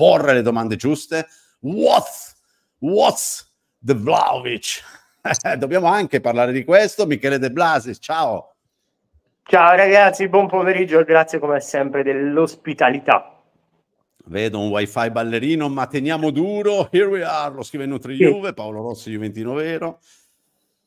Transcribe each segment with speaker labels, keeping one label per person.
Speaker 1: porre le domande giuste. What's, what's the Vlaovic? Dobbiamo anche parlare di questo. Michele De Blasi, ciao. Ciao ragazzi, buon
Speaker 2: pomeriggio, grazie come sempre dell'ospitalità.
Speaker 1: Vedo un wifi ballerino, ma teniamo duro. Here we are, lo scrive Nutri sì. Juve, Paolo Rossi, Juventino Vero.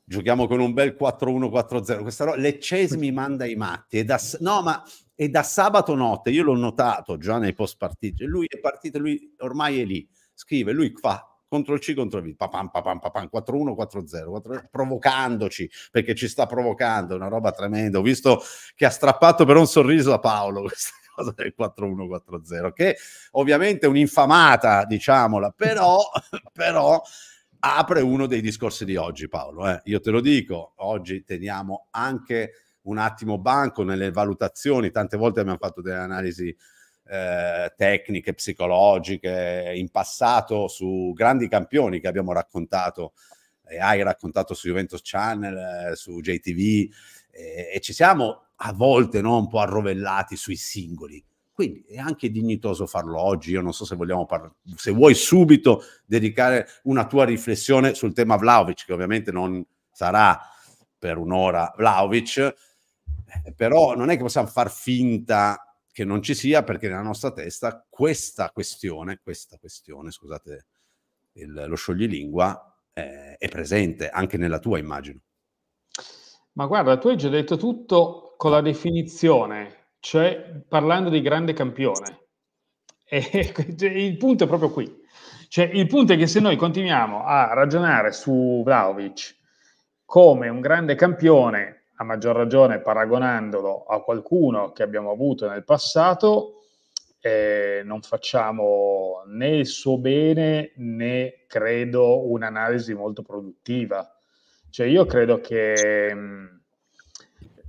Speaker 1: Giochiamo con un bel 4-1-4-0. Questa roba, Leccesi mi manda i matti. Da, no, ma e da sabato notte, io l'ho notato già nei post partiti, lui è partito, lui ormai è lì, scrive, lui qua, contro il C, contro il V, papam, papam, papam, 4-1, 4-0, provocandoci, perché ci sta provocando, una roba tremenda, ho visto che ha strappato per un sorriso a Paolo questa cosa del 4-1, 4-0, che ovviamente è un'infamata, diciamola, però, però apre uno dei discorsi di oggi Paolo, eh. io te lo dico, oggi teniamo anche un attimo banco nelle valutazioni, tante volte abbiamo fatto delle analisi eh, tecniche, psicologiche in passato su grandi campioni che abbiamo raccontato e eh, hai raccontato su Juventus Channel, eh, su JTV eh, e ci siamo a volte no, un po' arrovellati sui singoli. Quindi è anche dignitoso farlo oggi. Io non so se vogliamo parlare, se vuoi subito dedicare una tua riflessione sul tema Vlaovic, che ovviamente non sarà per un'ora Vlaovic, eh, però non è che possiamo far finta che non ci sia perché nella nostra testa questa questione, questa questione, scusate il, lo scioglilingua, eh, è presente anche nella tua immagino.
Speaker 3: Ma guarda, tu hai già detto tutto con la definizione, cioè parlando di grande campione. E, cioè, il punto è proprio qui. Cioè, il punto è che se noi continuiamo a ragionare su Vlaovic come un grande campione a maggior ragione paragonandolo a qualcuno che abbiamo avuto nel passato, eh, non facciamo né il suo bene né credo un'analisi molto produttiva. Cioè io credo che mh,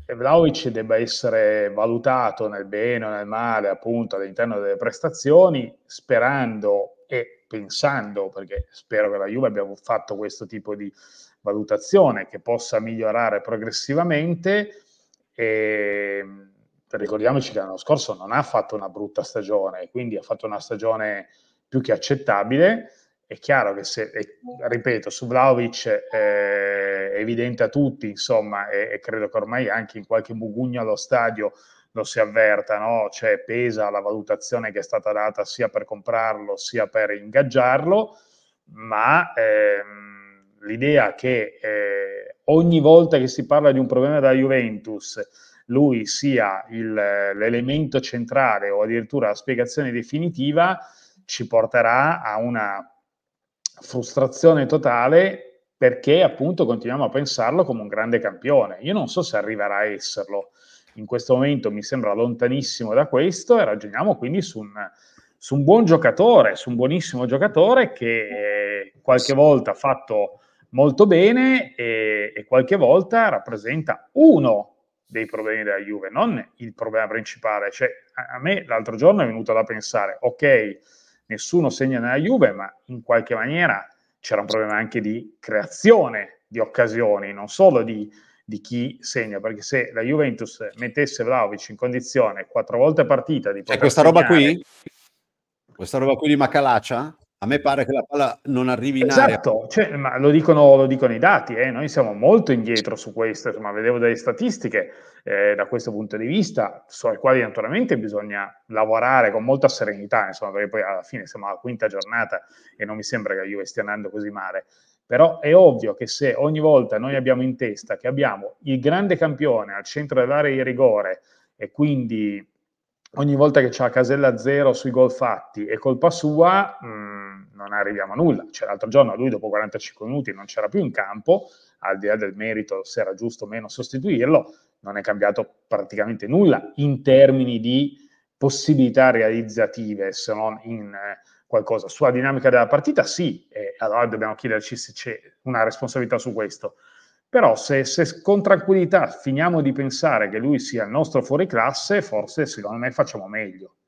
Speaker 3: Vlaovic debba essere valutato nel bene o nel male, appunto, all'interno delle prestazioni, sperando e pensando, perché spero che la Juve abbia fatto questo tipo di valutazione che possa migliorare progressivamente. E ricordiamoci che l'anno scorso non ha fatto una brutta stagione, quindi ha fatto una stagione più che accettabile. È chiaro che se, e, ripeto, su Vlaovic eh, è evidente a tutti, insomma, e, e, credo che ormai anche in qualche mugugno allo stadio lo si avverta, no? cioè pesa la valutazione che è stata data sia per comprarlo sia per ingaggiarlo, ma... Ehm, l'idea che eh, ogni volta che si parla di un problema da Juventus lui sia il, l'elemento centrale o addirittura la spiegazione definitiva ci porterà a una frustrazione totale perché appunto continuiamo a pensarlo come un grande campione. Io non so se arriverà a esserlo. In questo momento mi sembra lontanissimo da questo e ragioniamo quindi su un, su un buon giocatore, su un buonissimo giocatore che eh, qualche volta ha fatto molto bene e, e qualche volta rappresenta uno dei problemi della Juve, non il problema principale. Cioè, a me l'altro giorno è venuto da pensare, ok, nessuno segna nella Juve, ma in qualche maniera c'era un problema anche di creazione di occasioni, non solo di, di chi segna, perché se la Juventus mettesse Vlaovic in condizione quattro volte partita di cioè, poter... questa segnare, roba qui? Questa roba qui di Macalaccia? A me pare che la palla non arrivi in esatto, cioè, ma lo dicono, lo dicono, i dati, eh? noi siamo molto indietro su questo, insomma, vedevo delle statistiche eh, da questo punto di vista, sulle quali naturalmente bisogna lavorare con molta serenità, insomma, perché poi alla fine siamo alla quinta giornata e non mi sembra che la Juve stia andando così male. Però è ovvio che se ogni volta noi abbiamo in testa che abbiamo il grande campione al centro dell'area di rigore e quindi ogni volta che c'è la casella zero sui gol fatti è colpa sua, mh, mm, non arriviamo a nulla. Cioè, l'altro giorno lui dopo 45 minuti non c'era più in campo, al di là del merito se era giusto o meno sostituirlo, non è cambiato praticamente nulla in termini di possibilità realizzative, se non in eh, qualcosa. Sulla dinamica della partita sì, e allora dobbiamo chiederci se c'è una responsabilità su questo. Però se, se con tranquillità finiamo di pensare che lui sia il nostro fuoriclasse, forse secondo me facciamo meglio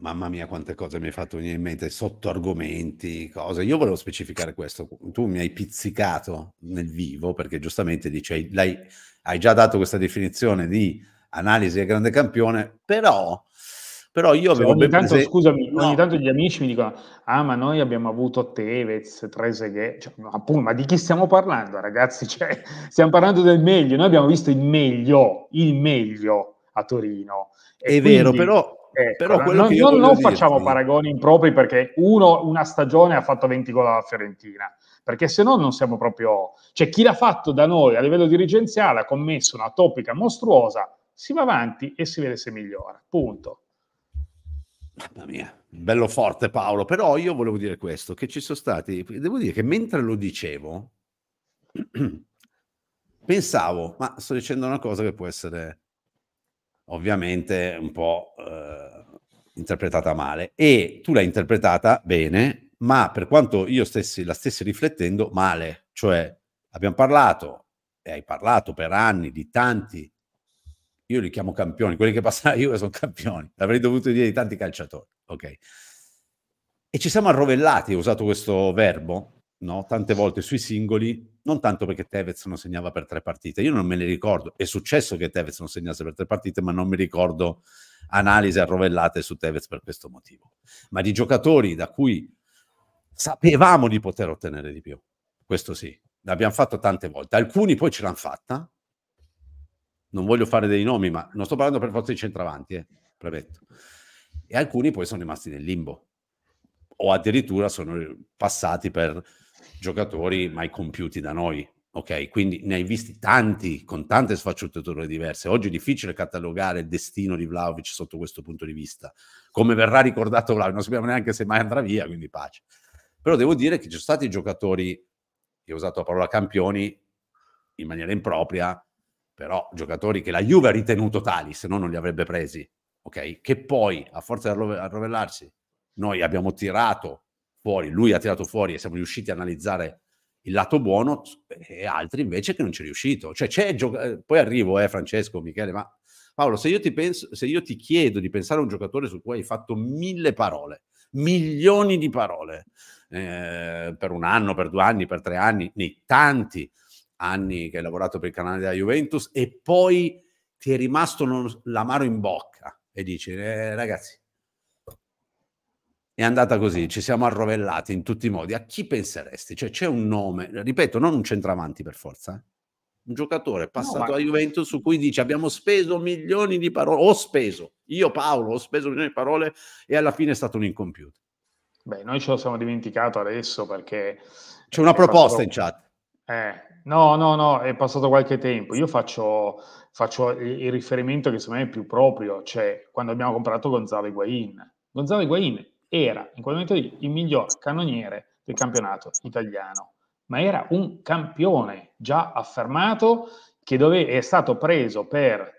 Speaker 1: mamma mia quante cose mi hai fatto venire in mente, sotto argomenti, cose. Io volevo specificare questo, tu mi hai pizzicato nel vivo perché giustamente dici, hai, hai già dato questa definizione di analisi del grande campione,
Speaker 3: però però io cioè, avevo... Ogni tanto, prese... scusami, no. ogni tanto gli amici mi dicono, ah ma noi abbiamo avuto Tevez, Treseghe, cioè, ma, ma di chi stiamo parlando ragazzi? Cioè, stiamo parlando del meglio, noi abbiamo visto il meglio, il meglio a Torino. E È quindi... vero, però
Speaker 2: Ecco, però non, non, non facciamo dirti.
Speaker 3: paragoni impropri perché uno una stagione ha fatto 20 gol alla Fiorentina perché se no non siamo proprio cioè chi l'ha fatto da noi a livello dirigenziale ha commesso una topica mostruosa si va avanti e si vede se migliora punto
Speaker 1: Mamma mia, bello forte Paolo, però io volevo dire questo, che ci sono stati, devo dire che mentre lo dicevo, pensavo, ma sto dicendo una cosa che può essere ovviamente un po' eh, interpretata male e tu l'hai interpretata bene, ma per quanto io stessi, la stessi riflettendo male, cioè abbiamo parlato e hai parlato per anni di tanti io li chiamo campioni, quelli che passano io sono campioni, avrei dovuto dire di tanti calciatori, ok? E ci siamo arrovellati, ho usato questo verbo, no? Tante volte sui singoli, non tanto perché Tevez non segnava per tre partite, io non me ne ricordo, è successo che Tevez non segnasse per tre partite, ma non mi ricordo analisi arrovellate su Tevez per questo motivo, ma di giocatori da cui sapevamo di poter ottenere di più, questo sì, l'abbiamo fatto tante volte, alcuni poi ce l'hanno fatta, non voglio fare dei nomi, ma non sto parlando per forza di centravanti, eh, premetto. E alcuni poi sono rimasti nel limbo o addirittura sono passati per giocatori mai compiuti da noi. Ok, quindi ne hai visti tanti con tante sfaccettature diverse. Oggi è difficile catalogare il destino di Vlaovic sotto questo punto di vista. Come verrà ricordato Vlaovic, non sappiamo neanche se mai andrà via, quindi pace. Però devo dire che ci sono stati giocatori, io ho usato la parola campioni in maniera impropria, però giocatori che la Juve ha ritenuto tali, se no non li avrebbe presi, ok? Che poi, a forza di arrovellarsi, noi abbiamo tirato fuori, lui ha tirato fuori e siamo riusciti a analizzare il lato buono e altri invece che non c'è riuscito. Cioè, c'è gioca- eh, poi arrivo, eh, Francesco, Michele, ma Paolo, se io, penso, se io, ti chiedo di pensare a un giocatore su cui hai fatto mille parole, milioni di parole, eh, per un anno, per due anni, per tre anni, nei tanti, anni che hai lavorato per il canale della Juventus e poi ti è rimasto non, l'amaro in bocca e dici eh, ragazzi è andata così, ci siamo arrovellati in tutti i modi. A chi penseresti? Cioè c'è un nome, ripeto, non un centravanti per forza, eh? un giocatore passato no, ma... a Juventus su cui dice abbiamo speso milioni di parole, ho speso,
Speaker 3: io Paolo ho speso milioni di parole e alla fine è stato un incompiuto. Beh, noi ce lo siamo dimenticato adesso perché... C'è una proposta fatto... in chat. Eh, No, no, no, è passato qualche tempo. Io faccio, faccio il, riferimento che secondo me è più proprio, cioè quando abbiamo comprato Gonzalo Higuain. Gonzalo Higuain era in quel momento lì il miglior cannoniere del campionato italiano, ma era un campione già affermato che dove, è stato preso per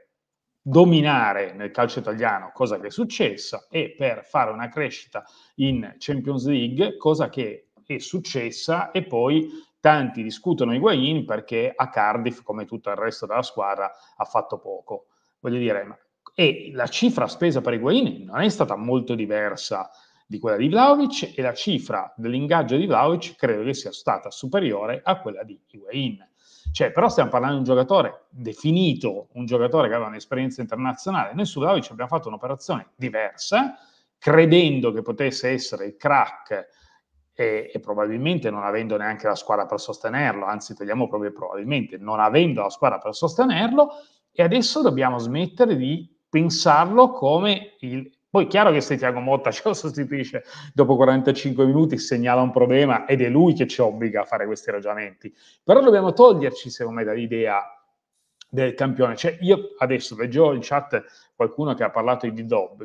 Speaker 3: dominare nel calcio italiano, cosa che è successa, e per fare una crescita in Champions League, cosa che è successa e poi tanti discutono Higuain perché a Cardiff, come tutto il resto della squadra, ha fatto poco. Voglio dire, e la cifra spesa per Higuain non è stata molto diversa di quella di Vlaovic e la cifra dell'ingaggio di Vlaovic credo che sia stata superiore a quella di Higuain. Cioè, però stiamo parlando di un giocatore definito, un giocatore che aveva un'esperienza internazionale. Noi su Vlaovic abbiamo fatto un'operazione diversa, credendo che potesse essere il crack e, e, probabilmente non avendo neanche la squadra per sostenerlo, anzi togliamo proprio probabilmente, non avendo la squadra per sostenerlo e adesso dobbiamo smettere di pensarlo come il... Poi è chiaro che se Tiago Motta ce lo sostituisce dopo 45 minuti, segnala un problema ed è lui che ci obbliga a fare questi ragionamenti. Però dobbiamo toglierci, secondo me, dall'idea del campione. Cioè, io adesso leggevo in chat qualcuno che ha parlato di Dobb,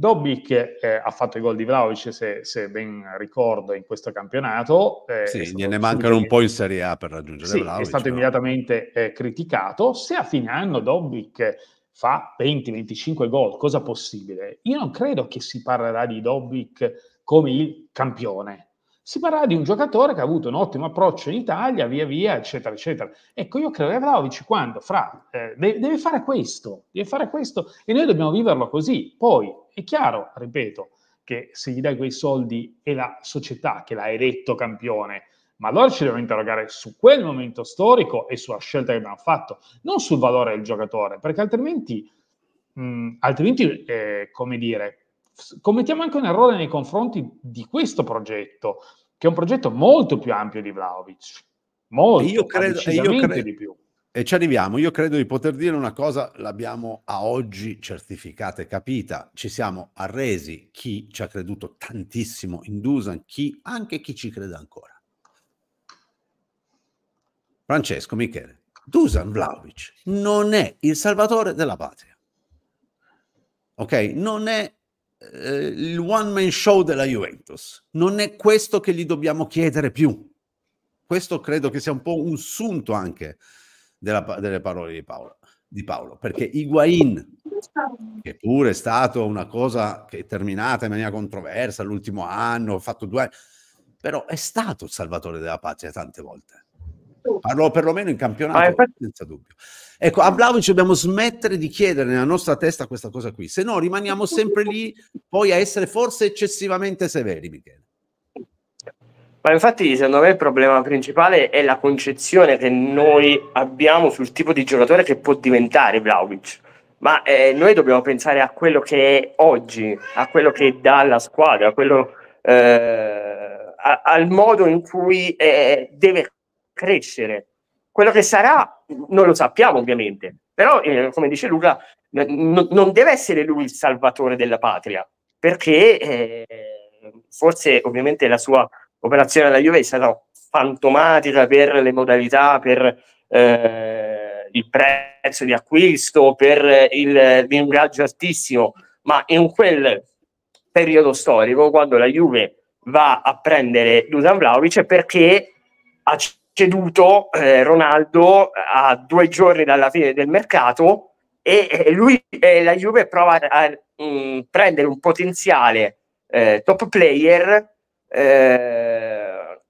Speaker 3: Dobic eh, ha fatto i gol di Vlaovic, se, se, ben ricordo, in questo campionato. Eh, sì, gliene mancano un po'
Speaker 1: in Serie A per raggiungere sì, Vlaovic. è stato però.
Speaker 3: immediatamente eh, criticato. Se a fine anno Dobic fa 20-25 gol, cosa possibile? Io non credo che si parlerà di Dobic come il campione, si parlava di un giocatore che ha avuto un ottimo approccio in Italia, via via, eccetera, eccetera. Ecco, io credo che Vlaovic quando fra, eh, deve, fare questo, deve fare questo e noi dobbiamo viverlo così. Poi, è chiaro, ripeto, che se gli dai quei soldi è la società che l'ha eletto campione, ma allora ci dobbiamo interrogare su quel momento storico e sulla scelta che abbiamo fatto, non sul valore del giocatore, perché altrimenti, mh, altrimenti eh, come dire, commettiamo anche un errore nei confronti di questo progetto, che è un progetto molto più ampio di Vlaovic. Molto, io credo, io credo, di più.
Speaker 1: E ci arriviamo, io credo di poter dire una cosa, l'abbiamo a oggi certificata e capita, ci siamo arresi chi ci ha creduto tantissimo in Dusan, chi, anche chi ci crede ancora. Francesco Michele, Dusan Vlaovic non è il salvatore della patria. Ok? Non è eh, il one man show della Juventus. Non è questo che gli dobbiamo chiedere più. Questo credo che sia un po' un sunto anche della, delle parole di Paolo, di Paolo, perché Higuain, che pure è stato una cosa che è terminata in maniera controversa l'ultimo anno, ha fatto due anni, però è stato il salvatore della patria tante volte Parlo perlomeno in campionato, infatti... senza dubbio. Ecco, a Vlaovic dobbiamo smettere di chiedere nella nostra testa questa cosa qui, se no rimaniamo sempre lì poi a essere forse eccessivamente severi, Michele.
Speaker 2: Ma infatti, secondo me, il problema principale è la concezione che noi abbiamo sul tipo di giocatore che può diventare Vlaovic. Ma eh, noi dobbiamo pensare a quello che è oggi, a quello che dà alla squadra, a quello, eh, a, al modo in cui eh, deve crescere. Quello che sarà non lo sappiamo ovviamente, però eh, come dice Luca n- non deve essere lui il salvatore della patria, perché eh, forse ovviamente la sua operazione alla Juve è stata fantomatica per le modalità, per eh, il prezzo di acquisto, per il linguaggio altissimo, ma in quel periodo storico, quando la Juve va a prendere Dusan Vlaovic, è perché ha ceduto eh, Ronaldo a due giorni dalla fine del mercato e, e lui e la Juve prova a, a mh, mm, prendere un potenziale eh, top player eh,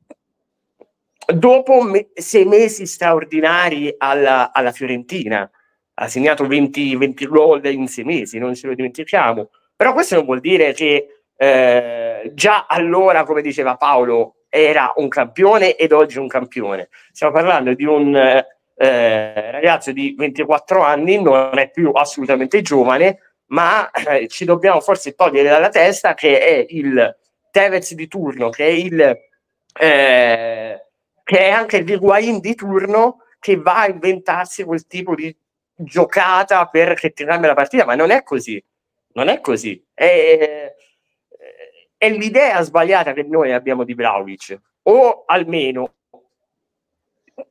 Speaker 2: dopo me- sei mesi straordinari alla, alla Fiorentina ha segnato 20, 20 gol in sei mesi, non ce lo dimentichiamo però questo non vuol dire che eh, già allora come diceva Paolo era un campione ed oggi un campione. Stiamo parlando di un eh, eh ragazzo di 24 anni, non è più assolutamente giovane, ma eh, ci dobbiamo forse togliere dalla testa che è il Tevez di turno, che è, il, eh, che è anche il Higuain di turno che va a inventarsi quel tipo di giocata per che ti la partita, ma non è così, non è così. È, è l'idea sbagliata che noi abbiamo di Vlaovic, o almeno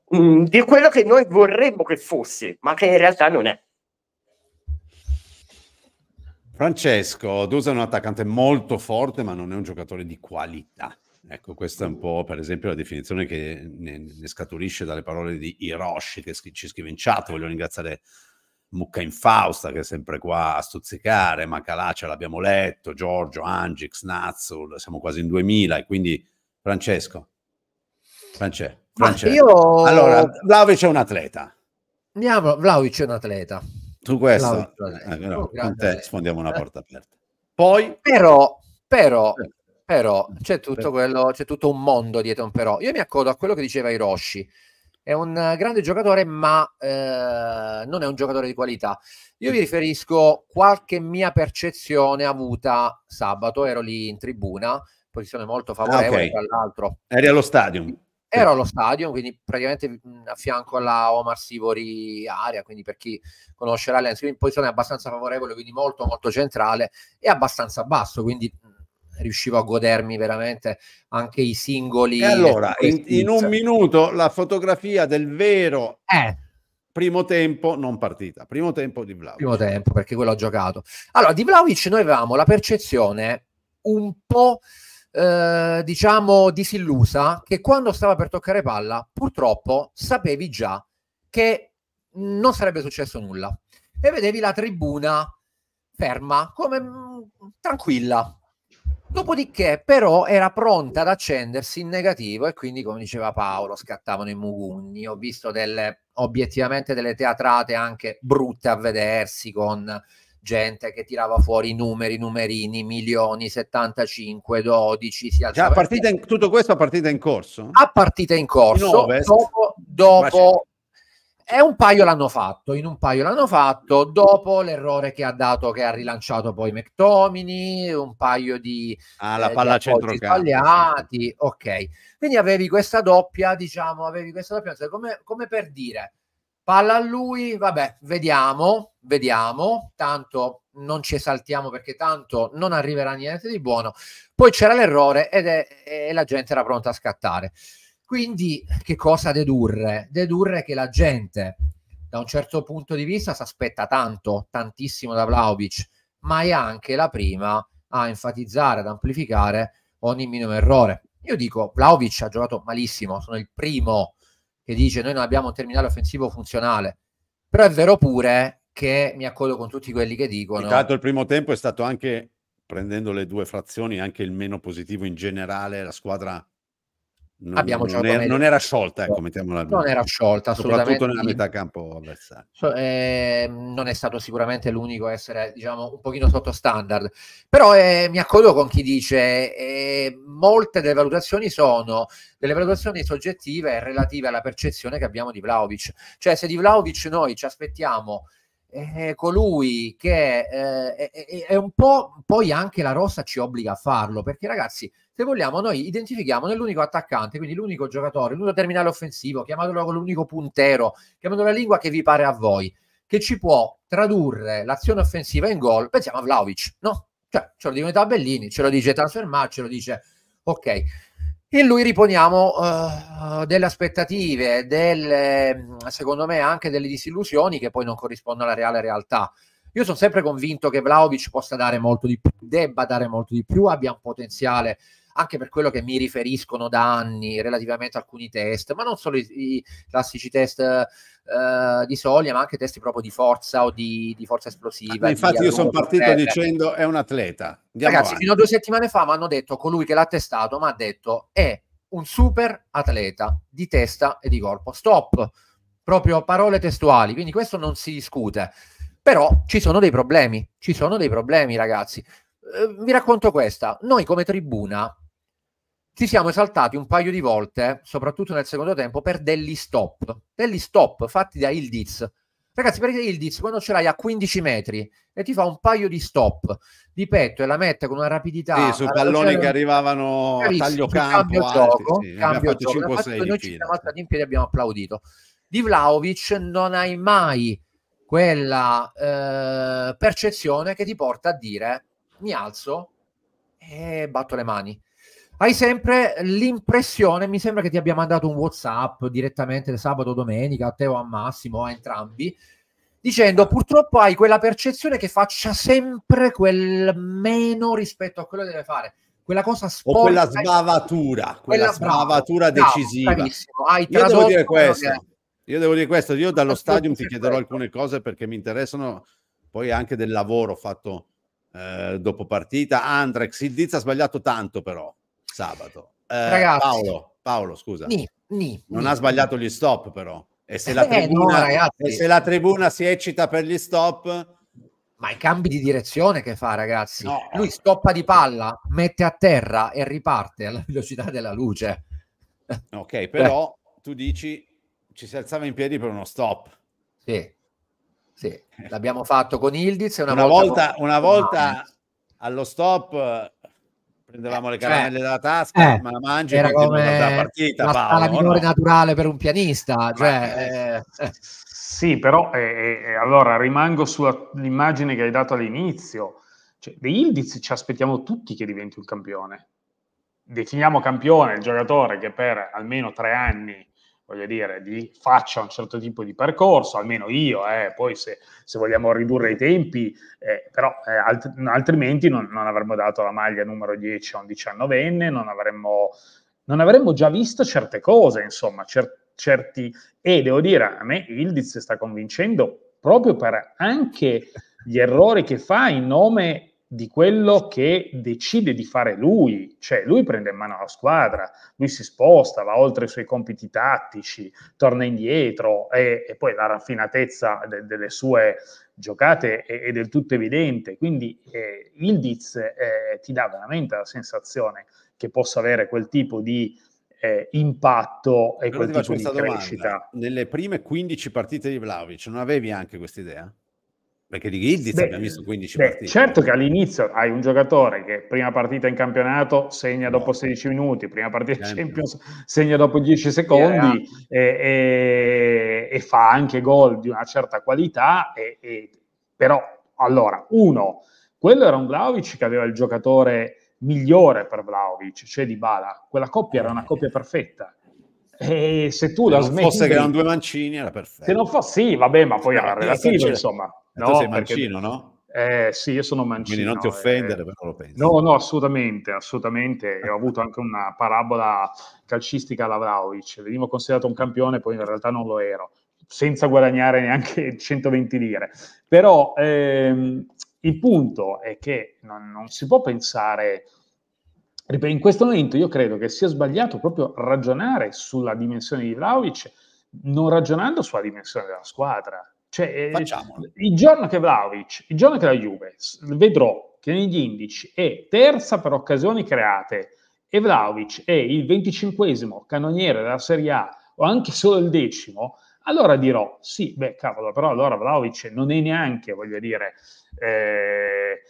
Speaker 2: mh, mm, di quello che noi vorremmo che fosse, ma che in realtà non è.
Speaker 1: Francesco, Dusa è un attaccante molto forte, ma non è un giocatore di qualità. Ecco, questa è un po', per esempio, la definizione che ne, ne scaturisce dalle parole di Hiroshi, che ci scrive in chat. Voglio ringraziare Mucca in Fausta che è sempre qua a stuzzicare, Macalaccia l'abbiamo letto, Giorgio, Angix, Nazzul, siamo quasi in 2000 e quindi Francesco, Francesco, Francesco. Io... Allora, Vlaovic è un atleta.
Speaker 4: Andiamo, Vlaovic è un atleta.
Speaker 1: Tu questo, eh, no, oh, con te sfondiamo una porta aperta.
Speaker 4: Poi... Però, però, eh. però c'è eh. tutto, quello, c'è tutto un mondo dietro un però. Io mi accodo a quello che diceva Hiroshi è un eh, grande giocatore, ma eh, non è un giocatore di qualità. Io vi riferisco qualche mia percezione avuta sabato, ero lì in tribuna, posizione molto ah, favorevole okay. tra l'altro.
Speaker 1: Eri allo stadio?
Speaker 4: Ero allo stadio, quindi praticamente mm, a fianco alla Omar Sivori area, quindi per chi conoscerà Lenz, in posizione abbastanza favorevole, quindi molto molto centrale e abbastanza basso, quindi mm, riuscivo a godermi veramente anche i singoli. E allora, in, in, un minuto la fotografia del vero eh. primo tempo, non partita, primo tempo di Vlaovic. Primo tempo, perché quello ha giocato. Allora, di Vlaovic noi avevamo la percezione un po'. Eh, diciamo disillusa che quando stava per toccare palla purtroppo sapevi già che non sarebbe successo nulla e vedevi la tribuna ferma come mm, tranquilla Dopodiché, però, era pronta ad accendersi in negativo e quindi, come diceva Paolo, scattavano i mugugni. Ho visto delle, obiettivamente delle teatrate anche brutte a vedersi con gente che tirava fuori numeri, numerini, milioni, 75, 12. Si Già, in, tutto questo a partita in corso? A partita in corso, in dopo, dopo e un paio l'hanno fatto, in un paio l'hanno fatto, dopo l'errore che ha dato, che ha rilanciato poi McTomini, un paio di... Ah, la eh, palla di Sbagliati, ok. Quindi avevi questa doppia, diciamo, avevi questa doppia, cioè, come, come per dire, palla a lui, vabbè, vediamo, vediamo, tanto non ci esaltiamo perché tanto non arriverà niente di buono. Poi c'era l'errore ed è, e la gente era pronta a scattare. Quindi che cosa dedurre? Dedurre che la gente da un certo punto di vista si aspetta tanto, tantissimo da Vlaovic, ma è anche la prima a enfatizzare, ad amplificare ogni minimo errore. Io dico, Vlaovic ha giocato malissimo, sono il primo che dice noi non abbiamo un terminale offensivo funzionale, però è vero pure che mi accodo con tutti quelli che dicono... Intanto
Speaker 1: il primo tempo è stato anche, prendendo le due frazioni, anche il meno positivo in generale, la squadra non, abbiamo non, era, non era sciolta, ecco, mettiamola Non era sciolta, Soprattutto nella metà campo avversario.
Speaker 4: eh, non è stato sicuramente l'unico a essere, diciamo, un pochino sotto standard. Però eh, mi accodo con chi dice eh, molte delle valutazioni sono delle valutazioni soggettive relative alla percezione che abbiamo di Vlaovic. Cioè, se di Vlaovic noi ci aspettiamo eh, colui che eh, è, è un po' poi anche la rossa ci obbliga a farlo, perché ragazzi se vogliamo, noi identifichiamo nell'unico attaccante, quindi l'unico giocatore, l'unico terminale offensivo, chiamatelo l'unico puntero, chiamatelo la lingua che vi pare a voi, che ci può tradurre l'azione offensiva in gol, pensiamo a Vlaovic, no? Cioè, ce lo dicono i tabellini, ce lo dice Transfermarkt, ce lo dice... Ok, E lui riponiamo uh, delle aspettative, delle, secondo me anche delle disillusioni che poi non corrispondono alla reale realtà. Io sono sempre convinto che Vlaovic possa dare molto di più, debba dare molto di più, abbia un potenziale anche per quello che mi riferiscono da anni relativamente a alcuni test, ma non solo i, i classici test eh, di soglia, ma anche test proprio di forza o di, di forza esplosiva. Ah, infatti io sono partito terra. dicendo è un atleta. Andiamo Ragazzi, avanti. fino a due settimane fa mi hanno detto, colui che l'ha testato mi ha detto è un super atleta di testa e di corpo. Stop, proprio parole testuali, quindi questo non si discute. Però ci sono dei problemi, ci sono dei problemi ragazzi. Eh, vi racconto questa, noi come tribuna ci siamo esaltati un paio di volte, soprattutto nel secondo tempo, per degli stop, degli stop fatti da Ildiz. Ragazzi, perché Ildiz quando ce l'hai a 15 metri e ti fa un paio di stop di petto e la mette con una rapidità... Sì, su palloni che
Speaker 1: arrivavano a taglio campo. Cambio alti, gioco, sì, cambio gioco. 5, Infatti, noi ci siamo
Speaker 4: alzati in piedi e abbiamo applaudito. Di Vlaovic non hai mai quella eh, percezione che ti porta a dire mi alzo e batto le mani hai sempre l'impressione, mi sembra che ti abbia mandato un WhatsApp direttamente sabato o domenica, a te o a Massimo, o a entrambi, dicendo purtroppo hai quella percezione che faccia sempre quel meno rispetto a quello che deve fare. Quella cosa sporca. O quella sbavatura,
Speaker 1: quella, quella sbavatura decisiva. Bravissimo, Io devo dire questo. Che... Io devo dire questo, io dallo stadio ti chiederò alcune cose perché mi interessano poi anche del lavoro fatto eh, dopo partita. Andrex, il Diz ha sbagliato tanto però, sabato. Eh, Ragazzi, Paolo, Paolo, scusa. Ni, ni, non ni. ha sbagliato gli stop però. E se, la eh, tribuna, no, e se la
Speaker 4: tribuna si eccita per gli stop ma i cambi di direzione che fa, ragazzi. No. Lui stoppa di palla, mette a terra e riparte alla velocità della luce. Ok, però Beh. tu dici ci si alzava in piedi per uno stop. Sì, sì. l'abbiamo fatto con Ildiz. Una, una volta, volta, con... una volta no. allo stop prendevamo le eh, cioè, caramelle cioè, dalla tasca, eh, ma
Speaker 1: la
Speaker 3: mangi era come la partita. La Paolo, scala minore no?
Speaker 4: naturale per un pianista. Cioè, ma, eh,
Speaker 3: eh, eh, sì, però eh, allora rimango sull'immagine che hai dato all'inizio. Cioè, De Ildiz ci aspettiamo tutti che diventi un campione. Definiamo campione il giocatore che per almeno tre anni voglio dire, di faccia un certo tipo di percorso, almeno io, eh, poi se, se, vogliamo ridurre i tempi, eh, però eh, alt- altrimenti non, non, avremmo dato la maglia numero 10 a un 19enne, non avremmo, non avremmo già visto certe cose, insomma, cer- certi... E devo dire, a me Ildiz sta convincendo proprio per anche gli errori che fa in nome di quello che decide di fare lui, cioè lui prende in mano la squadra, lui si sposta, va oltre i suoi compiti tattici, torna indietro e, e poi la raffinatezza de, delle sue giocate è, è, del tutto evidente, quindi eh, Diz eh, ti dà veramente la sensazione che possa avere quel tipo di eh, impatto e Però quel tipo di domanda. Nelle prime 15 partite di Vlaovic non avevi anche questa idea? Perché di Gildiz beh, abbiamo visto 15 beh, partite. Certo che all'inizio hai un giocatore che prima partita in campionato segna dopo 16 minuti, prima partita in certo. Champions segna dopo 10 secondi eh. e, e, e, fa anche gol di una certa qualità. E, però, allora, uno, quello era un Vlaovic che aveva il giocatore migliore per Vlaovic, cioè di Bala. Quella coppia era una eh. coppia perfetta. E se tu se la smetti... Se non fosse che erano due mancini era perfetto. Se non fosse, sì, vabbè, ma poi eh, era relativo, cioè, insomma. No, tu sei mancino, perché... no? Eh, sì, io sono mancino. Quindi non ti eh. offendere, eh, però lo penso. No, no, assolutamente, assolutamente. ho avuto anche una parabola calcistica alla Vlaovic. Venivo considerato un campione, poi in realtà non lo ero, senza guadagnare neanche 120 lire. Però ehm, il punto è che non, non si può pensare... Ripeto, in questo momento io credo che sia sbagliato proprio ragionare sulla dimensione di Vlaovic non ragionando sulla dimensione della squadra cioè, eh, Facciamolo. Il giorno che Vlaovic, il giorno che la Juve vedrò che negli indici è terza per occasioni create e Vlaovic è il venticinquesimo cannoniere della Serie A o anche solo il decimo, allora dirò sì, beh cavolo, però allora Vlaovic non è neanche, voglio dire, eh,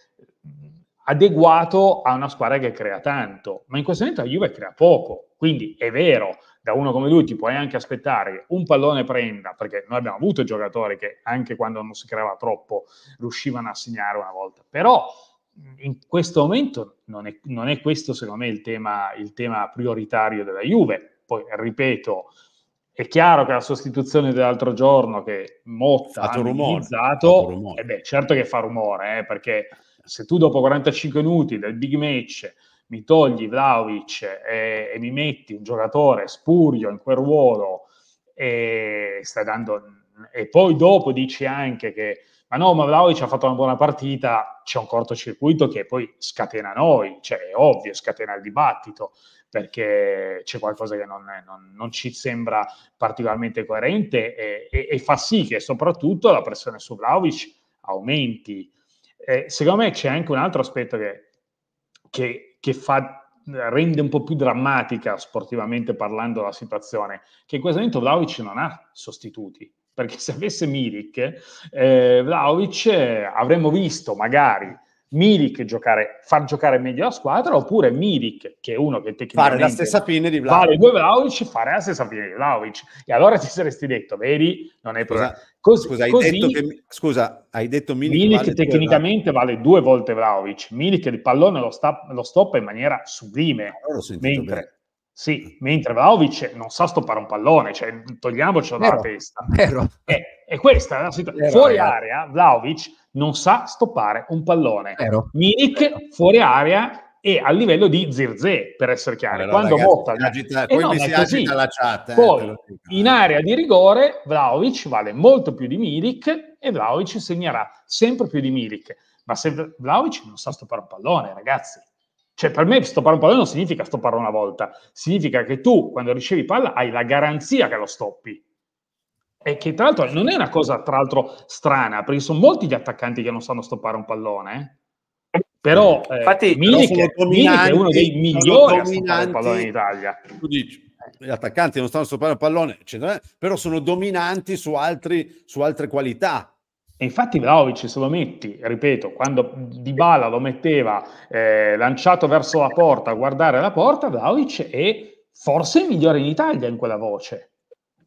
Speaker 3: adeguato a una squadra che crea tanto, ma in questo momento la Juve crea poco, quindi è vero, da uno come lui ti puoi anche aspettare che un pallone prenda, perché noi abbiamo avuto giocatori che anche quando non si creava troppo riuscivano a segnare una volta, però in questo momento non è, non è questo secondo me il tema, il tema prioritario della Juve. Poi ripeto, è chiaro che la sostituzione dell'altro giorno che Motta ha utilizzato, eh beh, certo che fa rumore, eh, perché se tu dopo 45 minuti del big match mi togli Vlaovic e, e mi metti un giocatore spurio in quel ruolo e, dando, e poi dopo dici anche che ma no, ma Vlaovic ha fatto una buona partita, c'è un cortocircuito che poi scatena noi, cioè è ovvio, scatena il dibattito, perché c'è qualcosa che non, è, non, non ci sembra particolarmente coerente e, e, e, fa sì che soprattutto la pressione su Vlaovic aumenti. Eh, secondo me c'è anche un altro aspetto che, che che fa, rende un po' più drammatica sportivamente parlando la situazione, che in questo momento Vlaovic non ha sostituti, perché se avesse Milik, eh, Vlaovic eh, avremmo visto magari Milik giocare, far giocare meglio la squadra oppure Milik, che è uno che tecnicamente fare la stessa fine di Vlaovic. vale due Vlaovic, fare la stessa fine di Vlaovic. E allora ti saresti detto, vedi, non è problema. Cos- scusa, hai così, che, scusa, hai detto Milik, Milik vale tecnicamente due vale due volte Vlaovic. Milik il pallone lo, sta, lo stoppa in maniera sublime, allora ah, mentre... Bene. Sì, mentre Vlaovic non sa stoppare un pallone, cioè togliamocelo dalla testa. Vero. È, eh, è, questa la situazione. Fuori area, Vlaovic non sa stoppare un pallone. Vero. Milik fuori area e a livello di Zirze, per essere chiari. Allora, Quando ragazzi, Motta... Agita, eh no, si agita la chat. Eh, Poi, in area di rigore, Vlaovic vale molto più di Milik e Vlaovic segnerà sempre più di Milik. Ma se Vlaovic non sa stoppare un pallone, ragazzi. Cioè, per me stoppare un pallone non significa stopparlo una volta. Significa che tu, quando ricevi palla, hai la garanzia che lo stoppi. E che tra l'altro non è una cosa tra l'altro strana, perché sono molti gli attaccanti che non sanno stoppare un pallone. Eh. Però eh, Infatti, Milik, è uno dei migliori a pallone in Italia.
Speaker 1: Tu dici, gli attaccanti non stanno stoppare un pallone, eccetera, però sono dominanti su,
Speaker 3: altri, su altre qualità. E infatti Vlaovic se lo metti, ripeto, quando Dybala lo metteva eh, lanciato verso la porta, a guardare la porta, Vlaovic è forse il migliore in Italia in quella voce.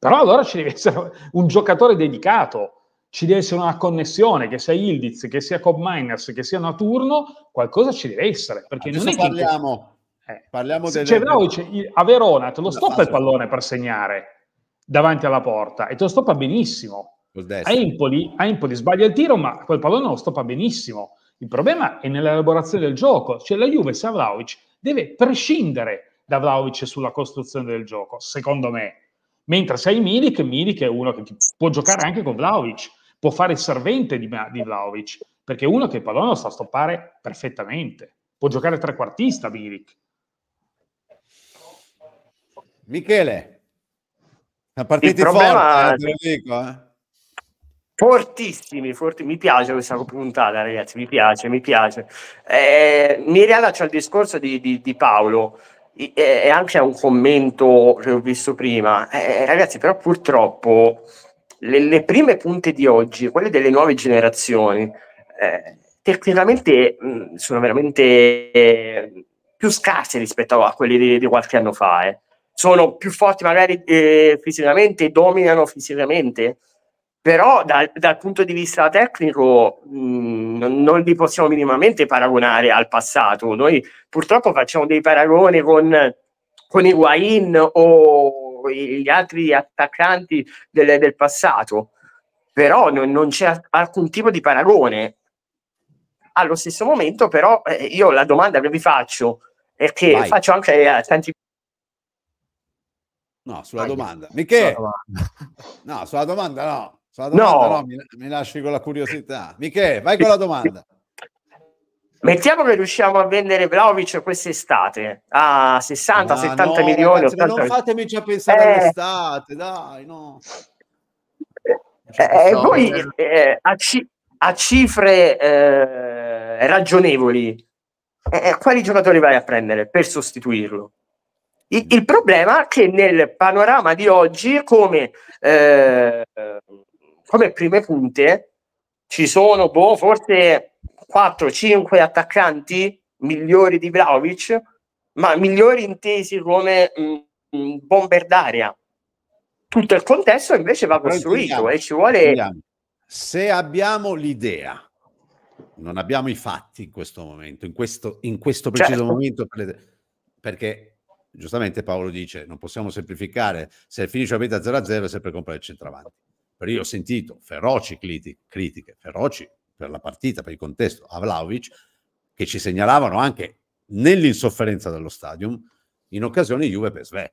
Speaker 3: Però allora ci deve essere un giocatore dedicato, ci deve essere una connessione, che sia Ildiz, che sia Cobb Miners, che siano a turno, qualcosa ci deve essere. Perché non è parliamo, che... eh. parliamo del... cioè, no, a Verona te lo stoppa il pallone per segnare davanti alla porta e te lo stoppa benissimo. A Empoli, a Empoli sbaglia il tiro, ma quel pallone lo stoppa benissimo. Il problema è nell'elaborazione del gioco. Cioè la Juve, se Vlaovic, deve prescindere da Vlaovic sulla costruzione del gioco, secondo me. Mentre se Milik, Milik è uno che può giocare anche con Vlaovic, può fare il servente di, di Vlaovic, perché è uno che il pallone lo sa stoppare perfettamente. Può giocare trequartista Milik.
Speaker 2: Michele,
Speaker 3: la
Speaker 1: partita è forte, eh,
Speaker 2: dico, eh. Fortissimi, forti... mi piace questa puntata ragazzi, mi piace, mi piace. Eh, mi riallaccio al discorso di, di, di Paolo e anche a un commento che ho visto prima, eh, eh, ragazzi, però purtroppo le, le, prime punte di oggi, quelle delle nuove generazioni, eh, tecnicamente mh, mm, sono veramente eh, più scarse rispetto a quelle di, di qualche anno fa. Eh. Sono più forti magari eh, fisicamente, dominano fisicamente, però da, dal punto di vista tecnico mh, mm, non, li possiamo minimamente paragonare al passato. Noi purtroppo facciamo dei paragoni con, con i Guain o gli altri attaccanti del, del passato, però non, non c'è alcun tipo di paragone. Allo stesso momento, però, eh, io la domanda che vi faccio è che Vai. faccio anche a tanti
Speaker 1: No, sulla domanda. Michele. Sulla domanda. no, sulla domanda no.
Speaker 2: So domanda, no. no mi, mi, lasci con la curiosità. Michele, vai con la domanda. Mettiamo che riusciamo a vendere Vlaovic quest'estate a 60, no, 70 no, milioni. Ragazzi, 80... Non fatemi
Speaker 1: già pensare eh. all'estate, dai, no.
Speaker 2: Eh, eh cioè, voi eh, a, ci, a, cifre eh, ragionevoli, eh, eh, quali giocatori vai a prendere per sostituirlo? Il, il problema è che nel panorama di oggi, come come prime punte ci sono boh, forse 4-5 attaccanti migliori di Vlaovic, ma migliori intesi come mh, mm, mm, bomber d'aria. Tutto il contesto invece va costruito e ci vuole...
Speaker 1: Se abbiamo l'idea, non abbiamo i fatti in questo momento, in questo, in questo preciso certo. momento, perché giustamente Paolo dice non possiamo semplificare, se finisce la vita 0-0 è sempre comprare il centravanti perché io ho sentito feroci criti- critiche, feroci per la partita, per il contesto, a Vlaovic, che ci segnalavano anche nell'insofferenza dello stadium, in occasione Juve-PSV.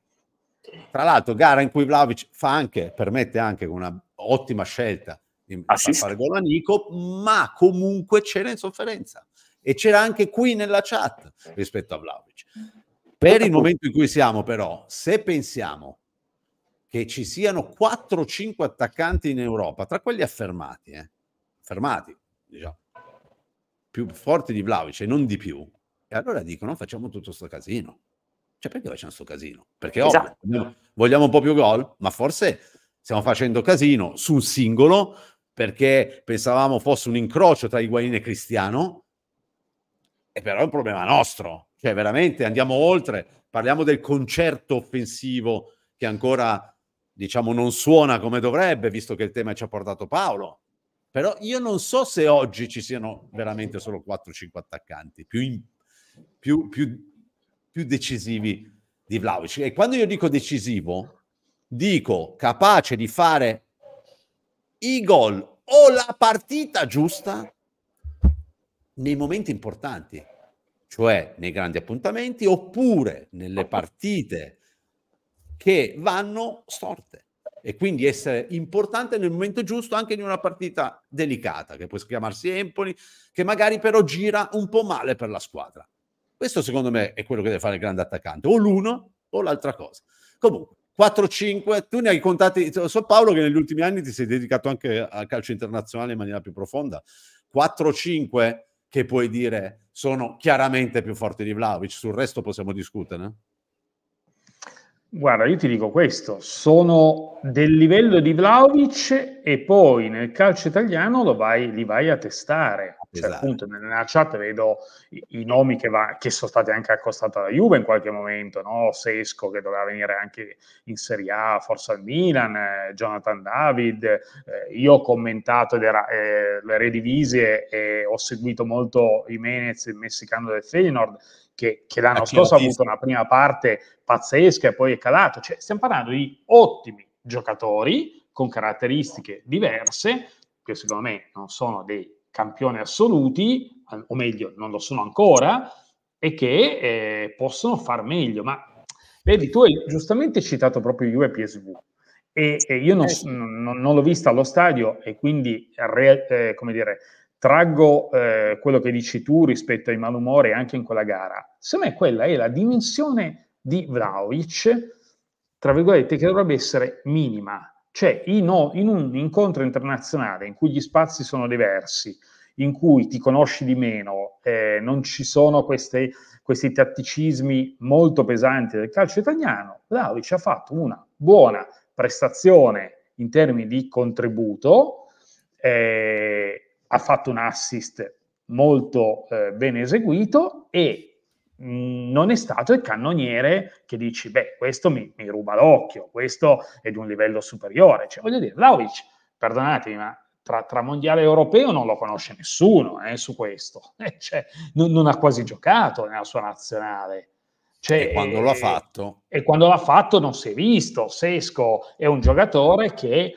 Speaker 1: Tra l'altro, gara in cui Vlaovic fa anche, permette anche una ottima scelta di Assist. fare gol a Nico, ma comunque c'era insofferenza. E c'era anche qui nella chat rispetto a Vlaovic.
Speaker 2: Per il momento
Speaker 1: in cui siamo, però, se pensiamo che ci siano 4 o 5 attaccanti in Europa, tra quelli affermati, eh, affermati, diciamo, più forti di Vlaovic e non di più, e allora dicono facciamo tutto questo casino. Cioè perché facciamo questo casino? Perché esatto. ovvio, vogliamo un po' più gol, ma forse stiamo facendo casino su un singolo perché pensavamo fosse un incrocio tra Iguain e Cristiano, e però è un problema nostro. Cioè veramente andiamo oltre, parliamo del concerto offensivo che ancora diciamo, non suona come dovrebbe, visto che il tema ci ha portato Paolo. Però io non so se oggi ci siano veramente solo 4-5 attaccanti più, in, più, più, più decisivi di Vlaovic. E quando io dico decisivo, dico capace di fare i gol o la partita giusta nei momenti importanti, cioè nei grandi appuntamenti oppure nelle partite che vanno storte e quindi essere importante nel momento giusto anche in una partita delicata che può chiamarsi Empoli, che magari però gira un po' male per la squadra. Questo secondo me è quello che deve fare il grande attaccante, o l'uno o l'altra cosa. Comunque, 4-5, tu ne hai contati, so Paolo che negli ultimi anni ti sei dedicato anche al calcio internazionale in maniera più profonda, 4-5 che puoi dire sono chiaramente più forti di Vlaovic, sul resto possiamo discutere.
Speaker 3: Guarda, io ti dico questo, sono del livello di Vlaovic e poi nel calcio italiano vai, li vai a testare. Cioè, esatto. appunto, nella chat vedo i, i nomi che, va, che, sono stati anche accostati alla Juve in qualche momento, no? Sesco che doveva venire anche in Serie A, forse al Milan, eh, Jonathan David. Eh, io ho commentato era, eh, le redivise e ho seguito molto i Menez, il messicano del Feyenoord che, che l'anno scorso ha avuto una prima parte pazzesca e poi è calato. Cioè, stiamo parlando di ottimi giocatori con caratteristiche diverse, che secondo me non sono dei campioni assoluti, o meglio, non lo sono ancora, e che eh, possono far meglio. Ma vedi, tu hai giustamente citato proprio Juve e PSV. E, e io non, eh non, non, l'ho vista allo stadio e quindi re, eh, come dire, traggo eh, quello che dici tu rispetto ai malumori anche in quella gara. Secondo me quella è la dimensione di Vlaovic, tra virgolette, che dovrebbe essere minima. Cioè, in, in un incontro internazionale in cui gli spazi sono diversi, in cui ti conosci di meno, eh, non ci sono queste, questi tatticismi molto pesanti del calcio italiano, Vlaovic ha fatto una buona prestazione in termini di contributo eh, ha fatto un assist molto eh, ben eseguito e mm, non è stato il cannoniere che dici, beh, questo mi, mi ruba l'occhio, questo è di un livello superiore. Cioè, voglio dire, Vlaovic, perdonatemi, ma tra, tra, mondiale e europeo non lo conosce nessuno eh, su questo. Eh, cioè, non, non, ha quasi giocato nella sua nazionale. Cioè, e quando l'ha eh, fatto? E quando l'ha fatto non si è visto. Sesco è un giocatore che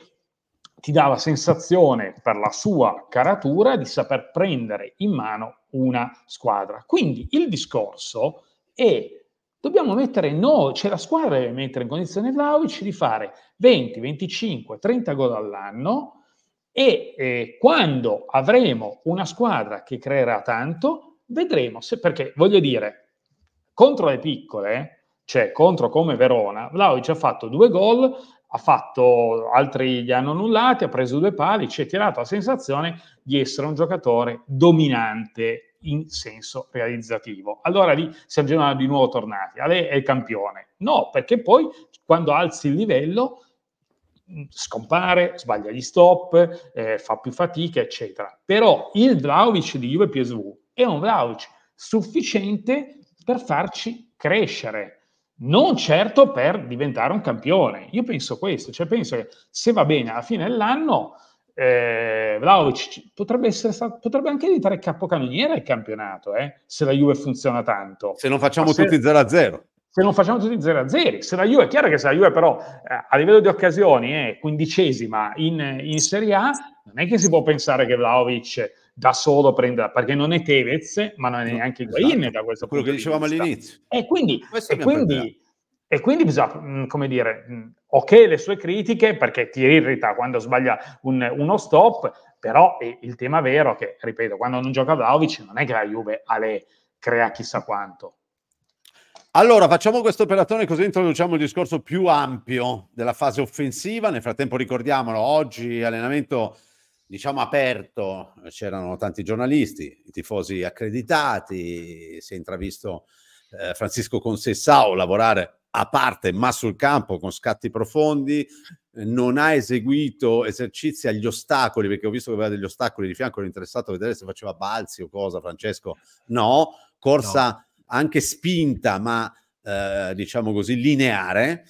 Speaker 3: ti dà la sensazione per la sua caratura di saper prendere in mano una squadra. Quindi il discorso è dobbiamo mettere noi, cioè la squadra deve mettere in condizione Vlaovic di fare 20, 25, 30 gol all'anno e eh, quando avremo una squadra che creerà tanto, vedremo se, perché voglio dire, contro le piccole, cioè contro come Verona, Vlaovic ha fatto due gol, ha fatto altri gli hanno annullati, ha preso due pali, ci ha tirato la sensazione di essere un giocatore dominante in senso realizzativo. Allora lì siamo già di nuovo tornati, Ale è il campione. No, perché poi quando alzi il livello mm, scompare, sbaglia gli stop, eh, fa più fatica, eccetera. Però il Vlaovic di Juve PSV è un Vlaovic sufficiente per farci crescere non certo per diventare un campione. Io penso questo, cioè penso che se va bene alla fine dell'anno, eh, Vlaovic potrebbe, essere stato, potrebbe anche diventare capocannoniere del campionato, eh, se la Juve funziona tanto. Se non facciamo se, tutti
Speaker 1: 0-0.
Speaker 3: Se non facciamo tutti 0-0, se la Juve, è chiaro che se la Juve però eh, a livello di occasioni è quindicesima in, in Serie A, non è che si può pensare che Vlaovic da solo prendere, perché non è Tevez, ma non è neanche Higuain esatto. da questo punto Quello che dicevamo vista. all'inizio. E quindi, e quindi, e quindi bisogna, mm, come dire, mm, ok le sue critiche, perché ti irrita quando sbaglia un, uno stop, però il tema vero è che, ripeto, quando non gioca Vlaovic non è che la Juve Ale crea chissà quanto.
Speaker 1: Allora, facciamo questo operatore così introduciamo il discorso più ampio della fase offensiva. Nel frattempo ricordiamolo, oggi allenamento diciamo aperto, eh, c'erano tanti giornalisti, tifosi accreditati, si è intravisto eh, Francisco Consessao lavorare a parte ma sul campo con scatti profondi, non ha eseguito esercizi agli ostacoli perché ho visto che aveva degli ostacoli di fianco, ero interessato a vedere se faceva balzi o cosa, Francesco, no, corsa no. anche spinta ma eh, diciamo così lineare.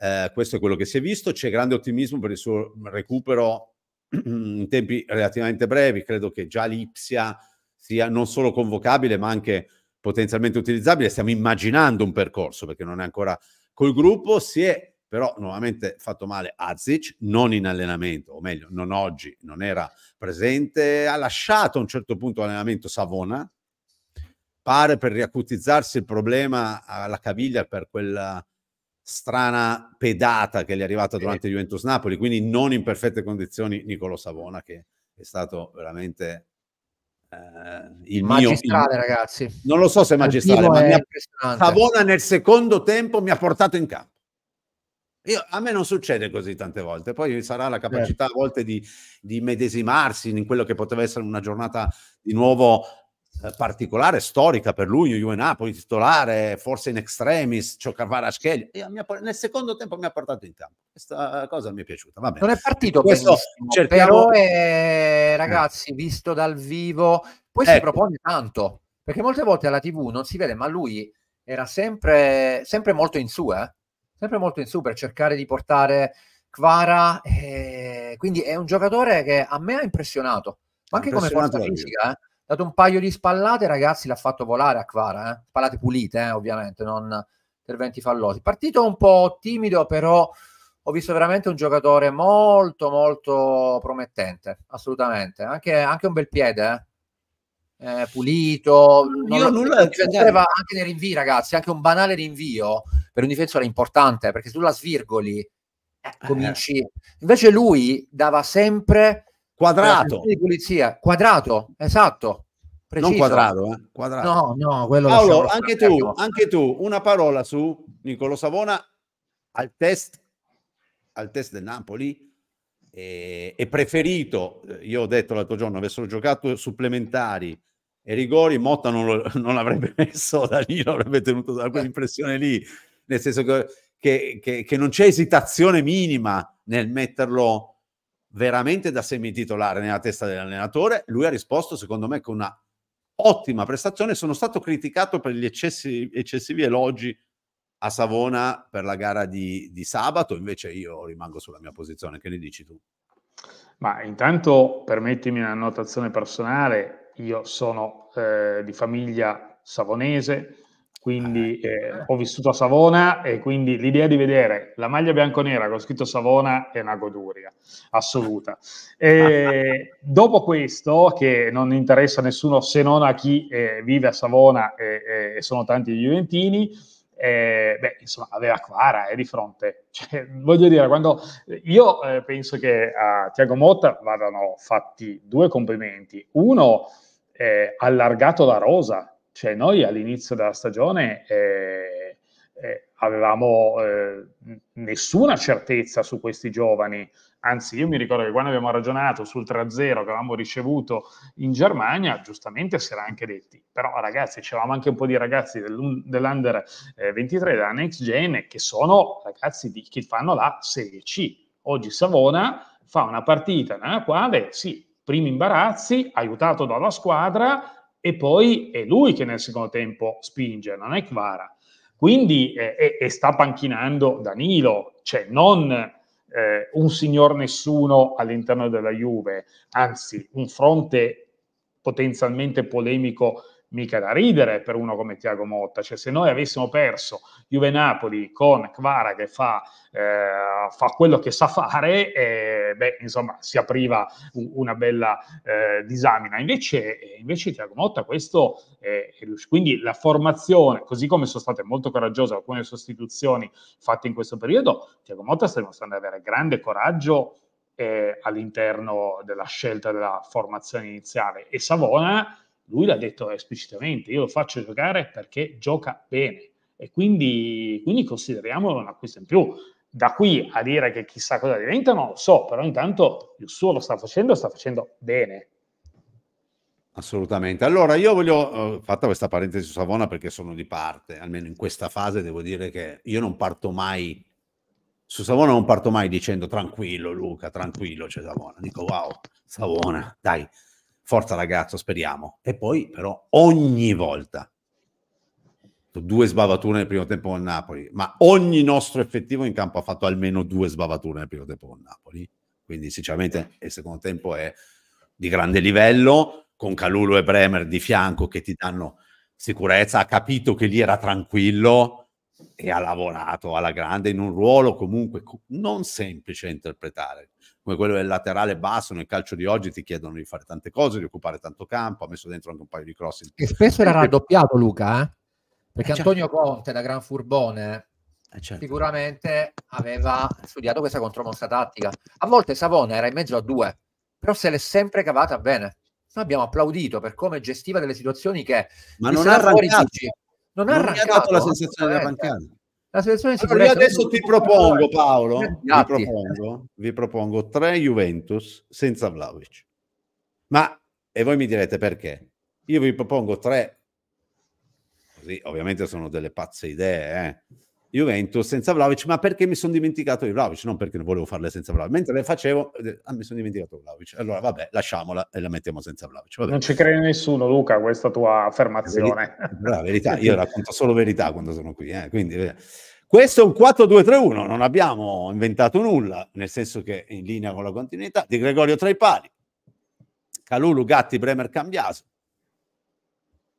Speaker 1: Eh, questo è quello che si è visto. C'è grande ottimismo per il suo recupero in tempi relativamente brevi. Credo che già l'Ipsia sia non solo convocabile, ma anche potenzialmente utilizzabile. Stiamo immaginando un percorso perché non è ancora col gruppo. Si è però nuovamente fatto male Azic, non in allenamento, o meglio, non oggi, non era presente. Ha lasciato a un certo punto l'allenamento Savona, pare per riacutizzarsi il problema alla caviglia per quella strana pedata che gli è arrivata durante Juventus Napoli, quindi non in perfette condizioni Nicolo Savona che è stato veramente eh, il magistrale, mio...
Speaker 4: ragazzi. Non lo so se magistrale, è magistrale, ma Savona
Speaker 1: nel secondo tempo mi ha portato in campo. Io, a me non succede così tante volte, poi sarà la capacità a certo. volte di, di medesimarsi in quello che poteva essere una giornata di nuovo eh, particolare, storica per lui, Juve Napoli, titolare, forse in extremis, Cioccavara Scheglia. Nel secondo tempo mi ha portato in campo. Questa cosa mi è piaciuta.
Speaker 4: Vabbè. Non è partito questo, cerchiamo... però è, ragazzi, visto dal vivo, poi ecco. si propone tanto, perché molte volte alla TV non si vede, ma lui era sempre, sempre molto in su, eh? sempre molto in su per cercare di portare Kvara, eh, quindi è un giocatore che a me ha impressionato, ma anche come forza fisica, eh? dato un paio di spallate, ragazzi, l'ha fatto volare a Kvara, eh? spallate pulite eh, ovviamente, non interventi fallosi. Partito un po' timido, però ho visto veramente un giocatore molto molto promettente, assolutamente, anche, anche un bel piede, eh? eh pulito, non, Io nulla difendeva anche nei rinvii ragazzi, anche un banale rinvio per un difensore è importante perché se tu la svirgoli eh, eh. cominci. Invece lui dava sempre Quadrato. Di polizia. Quadrato, esatto. Preciso. Non quadrato, eh?
Speaker 1: quadrato. No, no, quello Paolo, anche tu, arrivo. anche tu, una parola su Niccolò Savona al test, al test del Napoli e, è preferito, eh, io ho detto l'altro giorno, avessero giocato supplementari e rigori, Motta non, lo, non l'avrebbe messo da lì, l'avrebbe tenuto da quell'impressione lì, nel senso che, che, che, che non c'è esitazione minima nel metterlo veramente da semititolare nella testa dell'allenatore. Lui ha risposto, secondo me, con una ottima prestazione. Sono stato criticato per gli eccessi, eccessivi elogi a Savona per la
Speaker 3: gara di, di sabato, invece io rimango sulla mia posizione. Che ne dici tu? Ma intanto permettimi una notazione personale, io sono eh, di famiglia savonese, quindi eh, eh, eh, ho vissuto a Savona e quindi l'idea di vedere la maglia bianconera con scritto Savona è una goduria assoluta. E dopo questo, che non interessa a nessuno se non a chi eh, vive a Savona e, e, sono tanti gli Juventini, eh, beh, insomma, aveva Quara è eh, di fronte. Cioè, voglio dire, quando io penso che a Tiago Motta vadano fatti due complimenti. Uno, allargato la rosa cioè noi all'inizio della stagione eh, eh, avevamo eh, nessuna certezza su questi giovani, anzi io mi ricordo che quando abbiamo ragionato sul 3-0 che avevamo ricevuto in Germania, giustamente si era anche detti, però ragazzi, c'eravamo anche un po' di ragazzi dell'Under 23, eh, della Next Gen, che sono ragazzi di, che fanno la Serie C. Oggi Savona fa una partita nella quale, sì, primi imbarazzi, aiutato dalla squadra, e poi è lui che nel secondo tempo spinge, non è Kvara. Quindi eh, e sta panchinando Danilo, cioè non eh, un signor nessuno all'interno della Juve, anzi un fronte potenzialmente polemico mica da ridere per uno come Tiago Motta. Cioè, se noi avessimo perso Juve Napoli con Kvara che fa, eh, fa quello che sa fare, eh, beh, insomma, si apriva una bella eh, disamina. Invece, eh, invece Tiago Motta questo eh, è riuscito. Quindi la formazione, così come sono state molto coraggiose alcune sostituzioni fatte in questo periodo, Tiago Motta sta dimostrando di avere grande coraggio eh, all'interno della scelta della formazione iniziale e Savona lui l'ha detto esplicitamente, io lo faccio giocare perché gioca bene e quindi, quindi consideriamolo un acquisto in più. Da qui a dire che chissà cosa diventa, non lo so, però intanto il suo lo sta facendo e sta facendo bene.
Speaker 1: Assolutamente. Allora, io voglio, eh, fatta questa parentesi su Savona perché sono di parte, almeno in questa fase devo dire che io non parto mai, su Savona non parto mai dicendo tranquillo Luca, tranquillo c'è cioè Savona, dico wow, Savona, dai, forza ragazzo, speriamo. E poi però ogni volta, due sbavature nel primo tempo con Napoli, ma ogni nostro effettivo in campo ha fatto almeno due sbavature nel primo tempo con Napoli. Quindi sinceramente il secondo tempo è di grande livello, con Calulo e Bremer di fianco che ti danno sicurezza, ha capito che lì era tranquillo e ha lavorato alla grande in un ruolo comunque non semplice a interpretare come quello del laterale basso nel calcio di oggi ti chiedono di fare tante cose, di occupare tanto campo, ha messo dentro anche un paio di cross.
Speaker 4: Che spesso era eh, raddoppiato Luca, eh? perché eh, certo. Antonio Conte da Gran Furbone eh, certo. sicuramente aveva studiato questa contromossa tattica. A volte Savona era in mezzo a due, però se l'è sempre cavata bene. Noi abbiamo applaudito per come gestiva delle situazioni che... Ma non ha, non, non ha arrancato. Non ha dato la sensazione della bancata. La selezione di Allora, io adesso ti propongo, Paolo, vi
Speaker 1: propongo, vi propongo, tre Juventus senza Vlaovic. Ma, e voi mi direte perché? Io vi propongo tre, così ovviamente sono delle pazze idee, eh? Juventus senza Vlaovic, ma perché mi sono dimenticato di Vlaovic, non perché volevo farle senza Vlaovic. Mentre le facevo, ah, mi sono dimenticato di Vlaovic. Allora, vabbè, lasciamola e la mettiamo senza Vlaovic. Vabbè. Non ci crede nessuno, Luca,
Speaker 3: questa tua affermazione.
Speaker 1: La verità, la verità. io racconto solo verità quando sono qui. Eh. Quindi, eh. questo è un 4-2-3-1, non abbiamo inventato nulla, nel senso che in linea con la continuità di Gregorio tra i pali. Calulu, Gatti, Bremer, Cambiaso.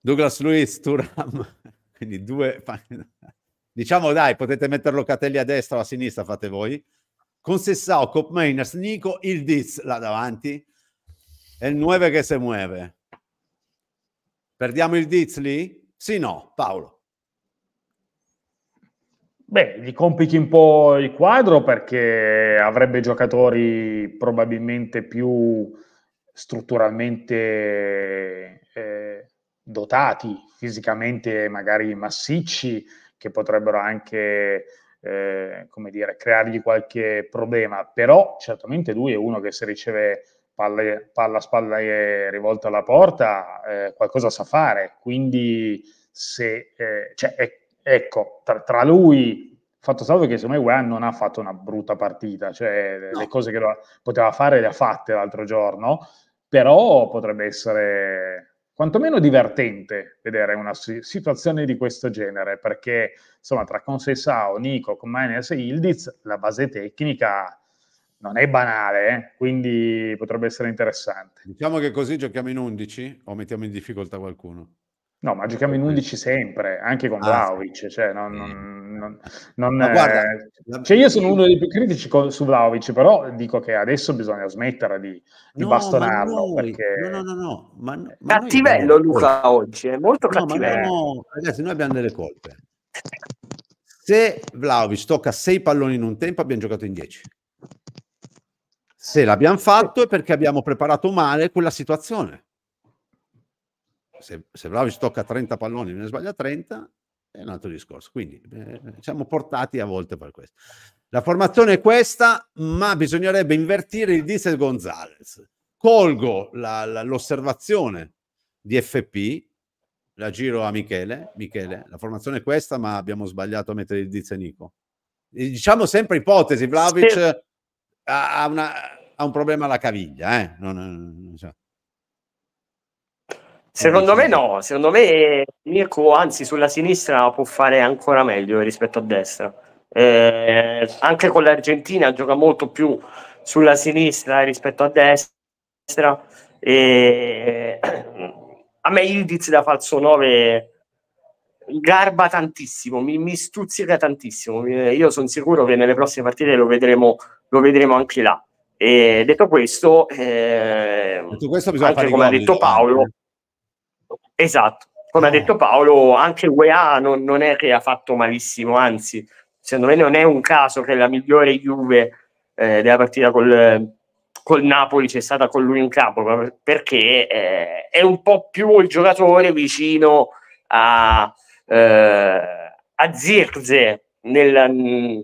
Speaker 1: Douglas Luis, Turam, quindi due diciamo dai, potete metterlo Locatelli a destra o a sinistra, fate voi, con Sessao, Cop Mainers, Nico, il Diz là davanti, e il 9 che si muove. Perdiamo il Diz lì? Sì, no, Paolo.
Speaker 3: Beh, gli complichi un po' il quadro perché avrebbe giocatori probabilmente più strutturalmente eh, dotati, fisicamente magari massicci, che potrebbero anche eh, come dire, creargli qualche problema, però certamente lui è uno che se riceve palle, palla a spalla e rivolta alla porta eh, qualcosa sa fare, quindi se, eh, cioè, ecco, tra, tra, lui, fatto salvo che secondo me Weah non ha fatto una brutta partita, cioè no. le cose che lo, poteva fare le ha fatte l'altro giorno, però potrebbe essere quantomeno divertente vedere una situazione di questo genere, perché insomma tra Consesao, Nico, Miners e Ildiz la base tecnica non è banale, eh? quindi potrebbe essere interessante. Diciamo che così giochiamo in
Speaker 1: 11 o mettiamo in difficoltà qualcuno?
Speaker 3: No, ma giochiamo in 11 sempre, anche con ah, Vlaovic, cioè non, non non, non guarda, eh, cioè io sono uno dei più critici con, su Vlaovic, però dico che adesso bisogna smettere di, di no, bastonarlo. Noi, perché... No, no, no, Ma, ma cattivello noi... Luca oggi, è molto no,
Speaker 1: cattivello. No, ragazzi, noi abbiamo delle colpe. Se Vlaovic tocca sei palloni in un tempo, abbiamo giocato in dieci. Se l'abbiamo fatto è perché abbiamo preparato male quella situazione. Se, se Vlaovic tocca 30 palloni, ne sbaglia 30, è un altro discorso. Quindi eh, siamo portati a volte per questo. La formazione è questa, ma bisognerebbe invertire il Dice Gonzalez. Colgo la, la, l'osservazione di FP, la giro a Michele. Michele, la formazione è questa, ma abbiamo sbagliato a mettere il Dice Nico. Diciamo sempre ipotesi, Vlaovic sì. ha, una, ha, un problema alla caviglia, eh? non, non, non,
Speaker 2: Secondo me no, secondo me Mirko anzi sulla sinistra può fare ancora meglio rispetto a destra. Eh, anche con l'Argentina gioca molto più sulla sinistra rispetto a destra. E... Eh, a me Ildiz da falso 9 garba tantissimo, mi, mi stuzzica tantissimo. Io sono sicuro che nelle prossime partite lo vedremo, lo vedremo anche là. E detto questo, eh, detto questo anche come ha detto diciamo. Paolo, Esatto, come no. ha eh. detto Paolo, anche UEA non, non, è che ha fatto malissimo, anzi, secondo me non è un caso che la migliore Juve eh, della partita col, col Napoli c'è stata con lui in campo, perché eh, è un po' più il giocatore vicino a, eh, a Zirze nel, mm,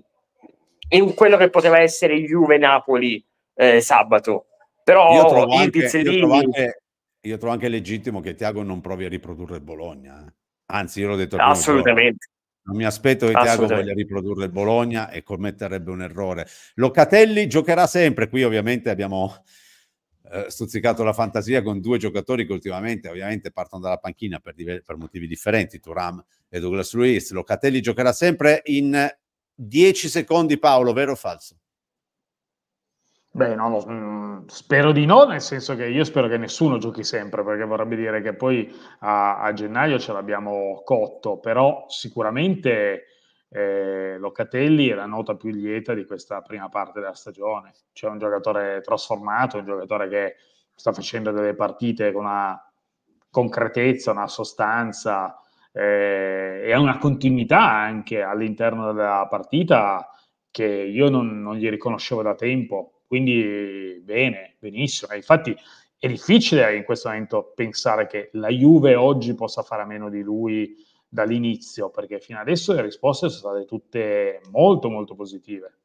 Speaker 2: in quello che poteva essere Juve-Napoli eh, sabato. Però io trovo, anche, io trovo anche
Speaker 1: io trovo anche legittimo che Tiago non provi a riprodurre il Bologna. Eh. Anzi, io l'ho detto assolutamente. Non mi aspetto che Tiago voglia riprodurre il Bologna e commetterebbe un errore. Locatelli giocherà sempre. Qui ovviamente abbiamo eh, stuzzicato la fantasia con due giocatori che ultimamente ovviamente partono dalla panchina per, diver- per motivi differenti, Turam e Douglas Luiz. Locatelli giocherà sempre in 10 secondi, Paolo, vero o falso?
Speaker 3: Beh, no, no, mm, spero di no, nel senso che io spero che nessuno giochi sempre, perché vorrebbe dire che poi a, a gennaio ce l'abbiamo cotto, però sicuramente eh, Locatelli è la nota più lieta di questa prima parte della stagione. C'è un giocatore trasformato, un giocatore che sta facendo delle partite con una concretezza, una sostanza eh, e una continuità anche all'interno della partita che io non, non gli riconoscevo da tempo quindi bene, benissimo. infatti è difficile in questo momento pensare che la Juve oggi possa fare a meno di lui dall'inizio, perché fino adesso le risposte sono state tutte molto molto positive.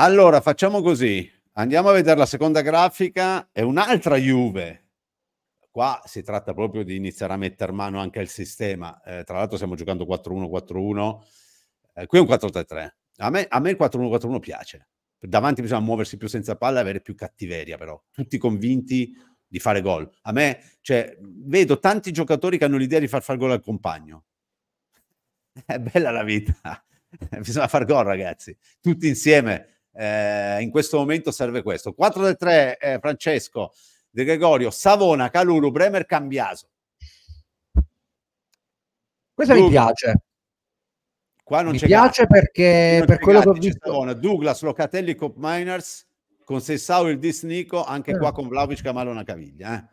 Speaker 1: Allora, facciamo così. Andiamo a vedere la seconda grafica, è un'altra Juve. Qua si tratta proprio di iniziare a mettere mano anche al sistema. Eh, tra l'altro stiamo giocando 4-1-4-1. Eh, qui è un 4-3-3. A me, a me il 4-1-4-1 piace. Davanti bisogna muoversi più senza palla e avere più cattiveria, però. Tutti convinti di fare gol. A me, cioè, vedo tanti giocatori che hanno l'idea di far far gol al compagno. È bella la vita. Bisogna far gol, ragazzi. Tutti insieme. Eh, in questo momento serve questo. 4 3, eh, Francesco, De Gregorio, Savona, Caluru, Bremer, Cambiaso. Questa Lu- mi piace. Qua non Mi c'è piace
Speaker 4: gatti. perché non per quello gatti, che ho visto
Speaker 1: Savona, Douglas, Locatelli, Cop Miners con Sessao il Disnico, anche eh. qua con Vlaovic che ha male una caviglia. Eh.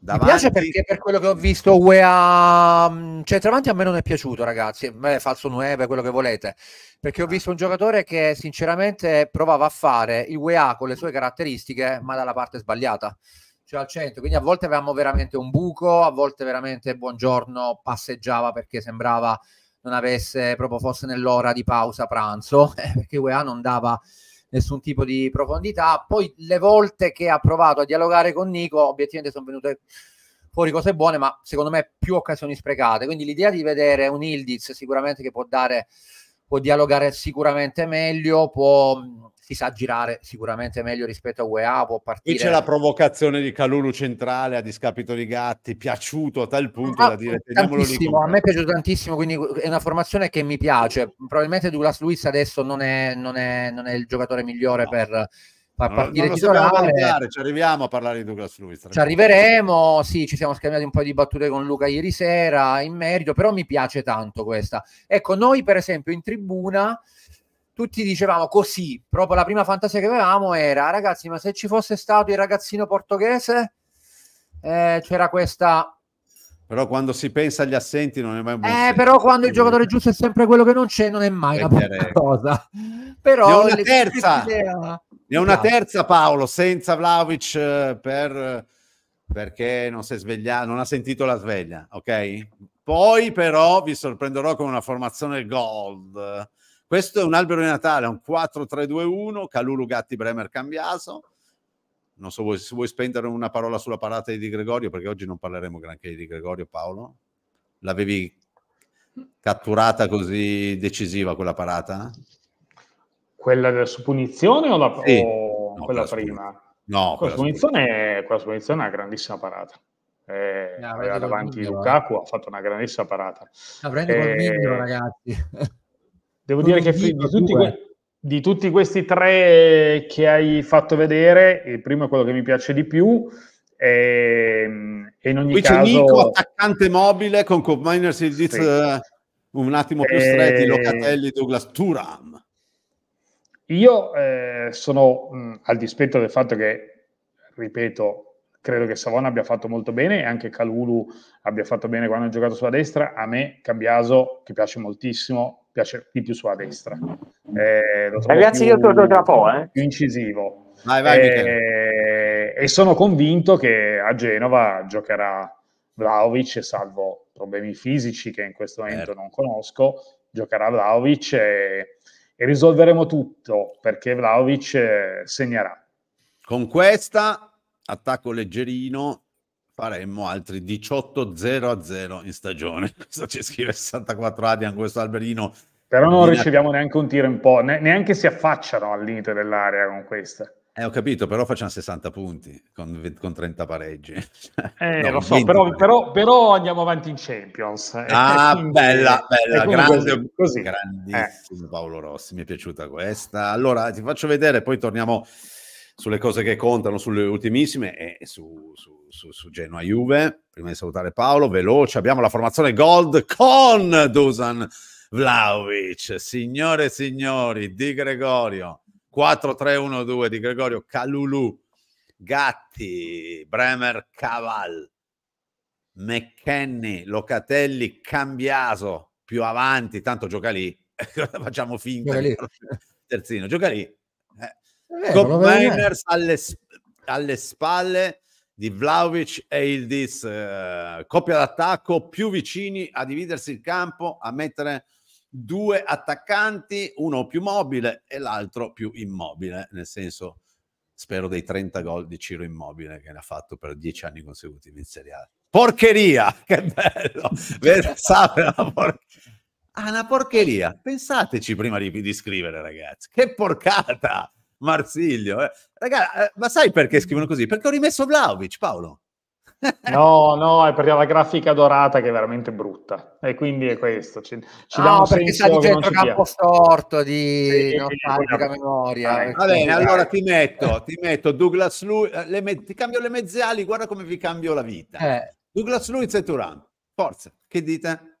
Speaker 4: Mi piace perché per quello che ho visto UEA mm, centravanti a me non è piaciuto ragazzi, Beh, falso 9, quello che volete, perché ho ah. visto un giocatore che sinceramente provava a fare il UEA con le sue caratteristiche ma dalla parte sbagliata, cioè al centro, quindi a volte avevamo veramente un buco, a volte veramente buongiorno passeggiava perché sembrava non avesse proprio fosse nell'ora di pausa pranzo, eh, perché UEA non dava nessun tipo di profondità. Poi le volte che ha provato a dialogare con Nico, obiettivamente sono venute fuori cose buone, ma secondo me più occasioni sprecate. Quindi l'idea di vedere un Ildiz sicuramente che può dare può dialogare sicuramente meglio, può si sa girare sicuramente meglio rispetto a UEA, può partire... E c'è la
Speaker 1: provocazione di Calulu centrale a discapito di Gatti, piaciuto a tal punto ah, da dire teniamolo lì. A
Speaker 4: me è piaciuto tantissimo, quindi è una formazione che mi piace. Probabilmente Douglas Luis adesso non è, non è, non è il giocatore migliore no. per far partire non, non titolare. Parlare,
Speaker 1: ci arriviamo a parlare di Douglas Luiz. Ci arriveremo,
Speaker 4: sì, ci siamo scambiati un po' di battute con Luca ieri sera in merito, però mi piace tanto questa. Ecco, noi per esempio in tribuna tutti dicevamo così, proprio la prima fantasia che avevamo era ragazzi, ma se ci fosse stato il ragazzino portoghese, eh, c'era questa...
Speaker 1: Però quando si pensa agli assenti non è mai un buon Eh, senso.
Speaker 4: però quando il giocatore giusto è sempre quello che non c'è, non è mai è una buona cosa. Però ne una terza. Idea...
Speaker 1: Ne una esatto. terza Paolo, senza Vlaovic eh, per... perché non si è svegliato, non ha sentito la sveglia, ok? Poi però vi sorprenderò con una formazione gold questo è un albero di Natale, un 4-3-2-1, Calulu, Gatti, Bremer, Cambiaso. Non so se vuoi spendere una parola sulla parata di Di Gregorio, perché oggi non parleremo granché di Gregorio, Paolo. L'avevi catturata così decisiva quella parata?
Speaker 3: Quella della sua punizione o la sì. o no, quella, prima? No, quella punizione, quella punizione è una grandissima parata. Eh, no, aveva davanti Lukaku, eh. ha fatto una grandissima parata. La prende eh, col ragazzi. Devo dire che di tutti, que- di tutti questi tre che hai fatto vedere, il primo è quello che mi piace di più. E, ehm, e in ogni Qui caso... c'è Nico, attaccante mobile con Combiners e Diz, sì. uh, un attimo più stretti,
Speaker 1: e... Locatelli, Douglas,
Speaker 3: Turam. Io eh, sono mh, al dispetto del fatto che, ripeto, credo che Savona abbia fatto molto bene e anche Calulu abbia fatto bene quando ha giocato sulla destra. A me Cambiaso, che piace moltissimo, piace di più sulla destra. Eh, Ragazzi, più, io torno tra po', eh. Più incisivo. Vai, vai, eh, e sono convinto che a Genova giocherà Vlaovic, salvo problemi fisici che in questo momento certo. non conosco, giocherà Vlaovic e, e risolveremo tutto perché Vlaovic eh, segnerà. Con questa attacco leggerino, faremmo altri
Speaker 1: 18 0 a 0 in stagione. Questo ci scrive 64 Adian, questo Alberino.
Speaker 3: Però non riceviamo neanche un tiro in po', ne- neanche si affacciano al limite dell'area con questa.
Speaker 1: Eh, ho capito, però facciamo 60 punti con, con 30 pareggi. Eh, no, lo so, però,
Speaker 3: però, però, andiamo avanti in Champions. Eh, ah, quindi, bella, bella, grande,
Speaker 1: così. grandissimo eh. Paolo Rossi, mi è piaciuta questa. Allora, ti faccio vedere, poi torniamo sulle cose che contano, sulle ultimissime e su, su, su, su Genoa Juve. Prima di salutare Paolo, veloce, abbiamo la formazione Gold con Dusan Vlaovic. Signore e signori, Di Gregorio, 4-3-1-2 Di Gregorio, Calulu, Gatti, Bremer, Caval, McKenny, Locatelli, Cambiaso, più avanti, tanto gioca lì. Facciamo finta. Gioca lì. Terzino, gioca lì
Speaker 2: Miners
Speaker 1: eh. alle, sp- alle, spalle di Vlaovic e Ildis, eh, coppia d'attacco più vicini a dividersi il campo, a mettere due attaccanti, uno più mobile e l'altro più immobile, nel senso spero dei 30 gol di Ciro Immobile che ne ha fatto per 10 anni consecutivi in Serie A. Porcheria, che bello! Pensate una porcheria. Ah, una porcheria. Pensateci prima di, di scrivere, ragazzi. Che porcata! Marsiglio. Eh.
Speaker 3: Ragazzi, eh, ma sai perché scrivono così? Perché ho rimesso Vlaovic, Paolo. no, no, è perché la grafica dorata che è veramente brutta e quindi è questo. Ci, ci no, perché sta di centrocampo storto di sì, nostalgica sì, memoria. Eh. va bene, allora ti metto,
Speaker 1: ti metto Douglas Luiz, eh, me- ti cambio le mezziali, guarda come vi cambio la vita.
Speaker 3: Eh. Douglas Luiz e Turan, forza, che dite?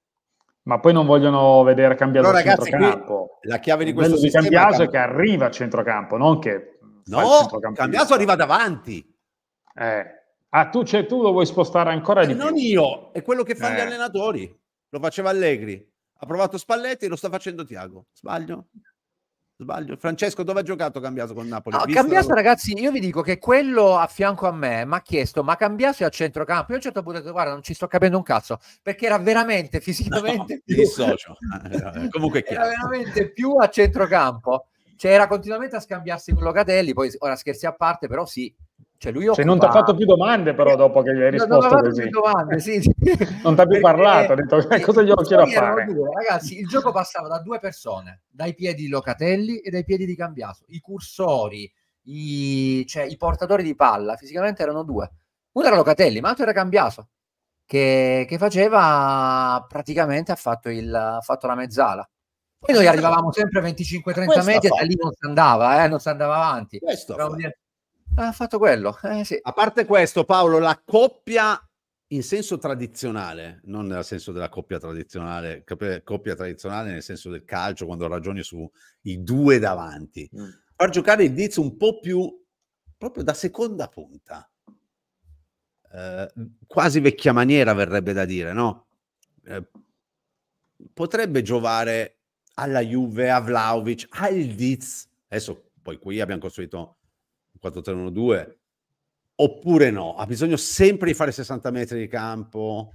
Speaker 3: Ma poi non vogliono vedere cambiare allora, il ragazzi, centrocampo. Qui la chiave di questo sistema di Cambiaso è che arriva a centrocampo, non che no, Cambiaso arriva davanti. Eh. Ah, tu, cioè, tu lo vuoi spostare ancora eh, di
Speaker 1: non più? Non io, è quello che fanno eh. gli allenatori. Lo faceva Allegri, ha provato Spalletti e lo sta facendo Tiago. Sbaglio? Sbaglio. Francesco, dove ha giocato Cambiaso con Napoli? No, Cambiaso,
Speaker 4: ragazzi, io vi dico che quello a fianco a me mi ha chiesto: ma Cambiaso è a centrocampo? Io a un certo punto ho detto: guarda, non ci sto capendo un cazzo, perché era veramente fisicamente. No, più... dissocio.
Speaker 1: Eh, eh, eh, comunque è
Speaker 3: Era
Speaker 4: veramente più a centrocampo. Cioè, era continuamente a scambiarsi con Locatelli. Poi ora scherzi a parte, però sì, cioè lui cioè, non ti ha fatto più
Speaker 3: domande però dopo che gli hai risposto non così. Domande, sì, sì. non ti ha più parlato, ha detto sì, eh, cosa glielo chiedo a fare. Due,
Speaker 4: ragazzi, il gioco passava da due persone, dai piedi di Locatelli e dai piedi di Cambiaso. I cursori, i, cioè, i portatori di palla fisicamente erano due. Uno era Locatelli, ma l'altro era Cambiaso, che, che faceva praticamente, ha fatto, il, ha fatto la mezzala.
Speaker 2: Poi noi arrivavamo
Speaker 4: sempre a 25-30 metri e da lì non si andava, eh, non si andava avanti. Questo ha fatto quello. Eh, sì. A parte questo, Paolo, la coppia in
Speaker 1: senso tradizionale, non nel senso della coppia tradizionale, coppia tradizionale nel senso del calcio, quando ragioni sui due davanti, mm. far giocare il Diz un po' più proprio da seconda punta. Eh, quasi vecchia maniera verrebbe da dire, no? Eh, potrebbe giovare alla Juve, a Vlaovic, al Diz. Adesso poi qui abbiamo costruito 4-3-1-2, oppure no? Ha bisogno sempre di fare 60 metri di campo?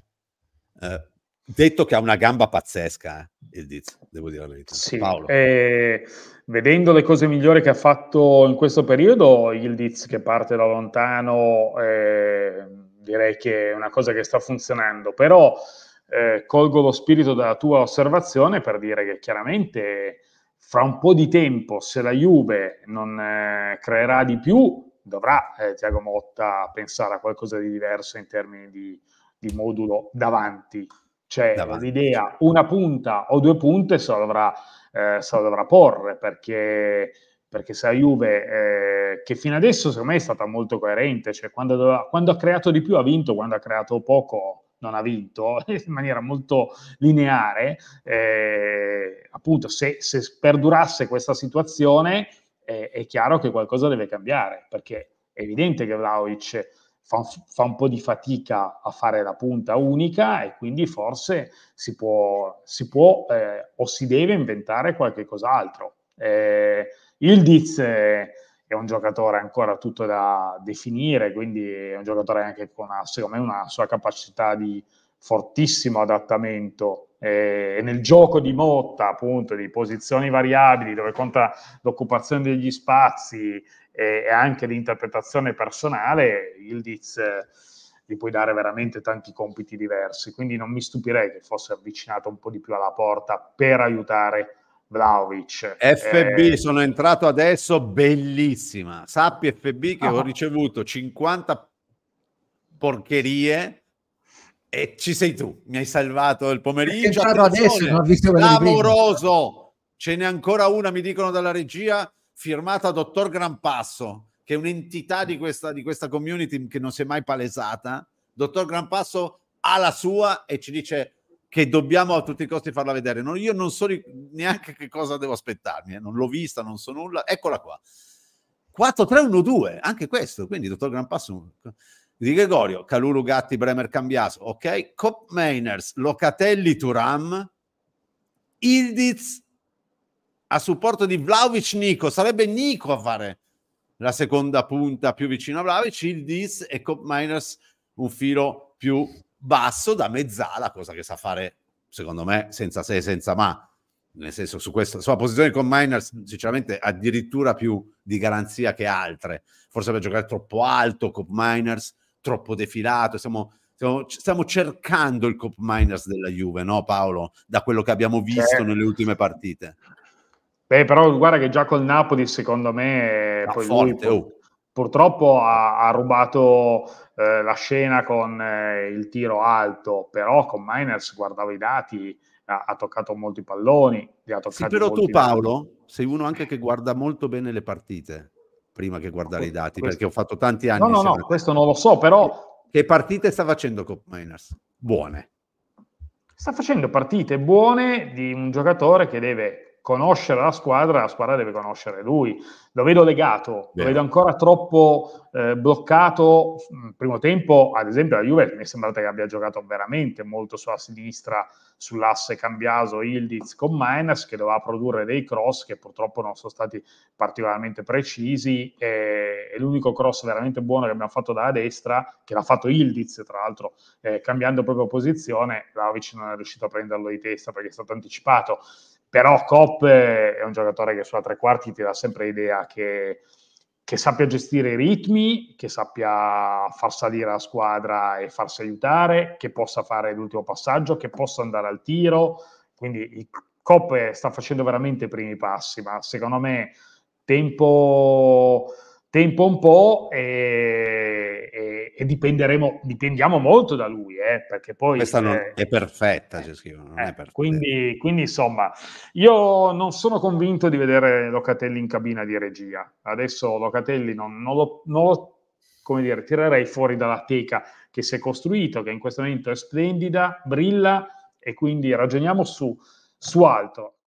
Speaker 1: Eh, detto che ha una gamba pazzesca, eh, il Diz, devo dire
Speaker 3: la verità. Sì, Paolo. Eh, vedendo le cose migliori che ha fatto in questo periodo, il Diz che parte da lontano, eh, direi che è una cosa che sta funzionando, però eh, colgo lo spirito della tua osservazione per dire che chiaramente fra un po' di tempo, se la Juve non eh, creerà di più, dovrà eh, Tiago Motta pensare a qualcosa di diverso in termini di, di modulo davanti. Cioè davanti. l'idea una punta o due punte se la dovrà, eh, se la dovrà porre perché, perché se la Juve, eh, che fino adesso secondo me è stata molto coerente, cioè quando, quando ha creato di più ha vinto, quando ha creato poco non ha vinto in maniera molto lineare. Eh, appunto, se, se, perdurasse questa situazione, eh, è chiaro che qualcosa deve cambiare, perché è evidente che Vlaovic fa, fa, un po' di fatica a fare la punta unica e quindi forse si può, si può eh, o si deve inventare qualche cos'altro. Eh, il Diz eh, è un giocatore ancora tutto da definire, quindi è un giocatore anche con una, secondo me una sua capacità di fortissimo adattamento e nel gioco di Motta, appunto, di posizioni variabili, dove conta l'occupazione degli spazi e, anche l'interpretazione personale, il Diz eh, gli puoi dare veramente tanti compiti diversi. Quindi non mi stupirei che fosse avvicinato un po' di più alla porta per aiutare Vlaovic. FB, eh... sono
Speaker 1: entrato adesso, bellissima. Sappi FB che ah. ho ricevuto 50 porcherie e ci sei tu, mi hai salvato il pomeriggio. Adesso, Lavoroso, ce n'è ancora una, mi dicono dalla regia, firmata dottor Grampasso, che è un'entità di questa, di questa community che non si è mai palesata. Dottor Grampasso ha la sua e ci dice che dobbiamo a tutti i costi farla vedere. Non, io non so neanche che cosa devo aspettarmi, eh. non l'ho vista, non so nulla. Eccola qua. 4-3-1-2, anche questo, quindi dottor Grandpasso Di Gregorio, Calulu, Gatti, Bremer, Cambiaso, ok? Cop Mainers, Locatelli, Turam, Ildiz a supporto di Vlaovic, Nico, sarebbe Nico a fare la seconda punta più vicino a Vlaovic, Ildiz e Cop Mainers un filo più basso da mezzala, cosa che sa fare secondo me senza se e senza ma. Nel senso, su questa sua posizione con Miners, sinceramente, addirittura più di garanzia che altre. Forse per giocare troppo alto, Cop Miners, troppo defilato. Stiamo, stiamo, stiamo cercando il Cop Miners della Juve, no, Paolo? Da quello che abbiamo visto eh. nelle ultime partite.
Speaker 3: Beh, però guarda che già col Napoli, secondo me, Ma poi forte, lui, oh purtroppo ha, ha rubato eh, la scena con eh, il tiro alto, però con Miners guardavo i dati, ha, ha toccato molti palloni. Sì, però tu Paolo
Speaker 1: dati. sei uno anche che guarda molto bene le partite, prima che guardare i dati, questo... perché ho fatto tanti anni. No, no, no, questo non lo so, però... Che partite sta facendo con Miners? Buone.
Speaker 3: Sta facendo partite buone di un giocatore che deve conoscere la squadra, la squadra deve conoscere lui. Lo vedo legato, Bene. lo vedo ancora troppo eh, bloccato. Il mm, primo tempo, ad esempio, la Juve mi è sembrata che abbia giocato veramente molto sulla sinistra, sull'asse Cambiaso, Ildiz con Miners, che doveva produrre dei cross che purtroppo non sono stati particolarmente precisi. E, e l'unico cross veramente buono che abbiamo fatto dalla destra, che l'ha fatto Ildiz, tra l'altro, eh, cambiando proprio posizione, Vlaovic non è riuscito a prenderlo di testa perché è stato anticipato però Cop è un giocatore che sulla tre quarti ti dà sempre l'idea che, che sappia gestire i ritmi, che sappia far salire la squadra e farsi aiutare, che possa fare l'ultimo passaggio, che possa andare al tiro. Quindi Cop sta facendo veramente i primi passi, ma secondo me tempo tempo un po' e, e, e dipenderemo, dipendiamo molto da lui, eh, perché poi... Questa non eh,
Speaker 1: è perfetta, eh, scrive, non
Speaker 3: è eh, perfetta. Quindi, quindi, insomma, io non sono convinto di vedere Locatelli in cabina di regia. Adesso Locatelli non, non lo, non lo come dire, tirerei fuori dalla teca che si è costruito, che in questo momento è splendida, brilla, e quindi ragioniamo su, su altro.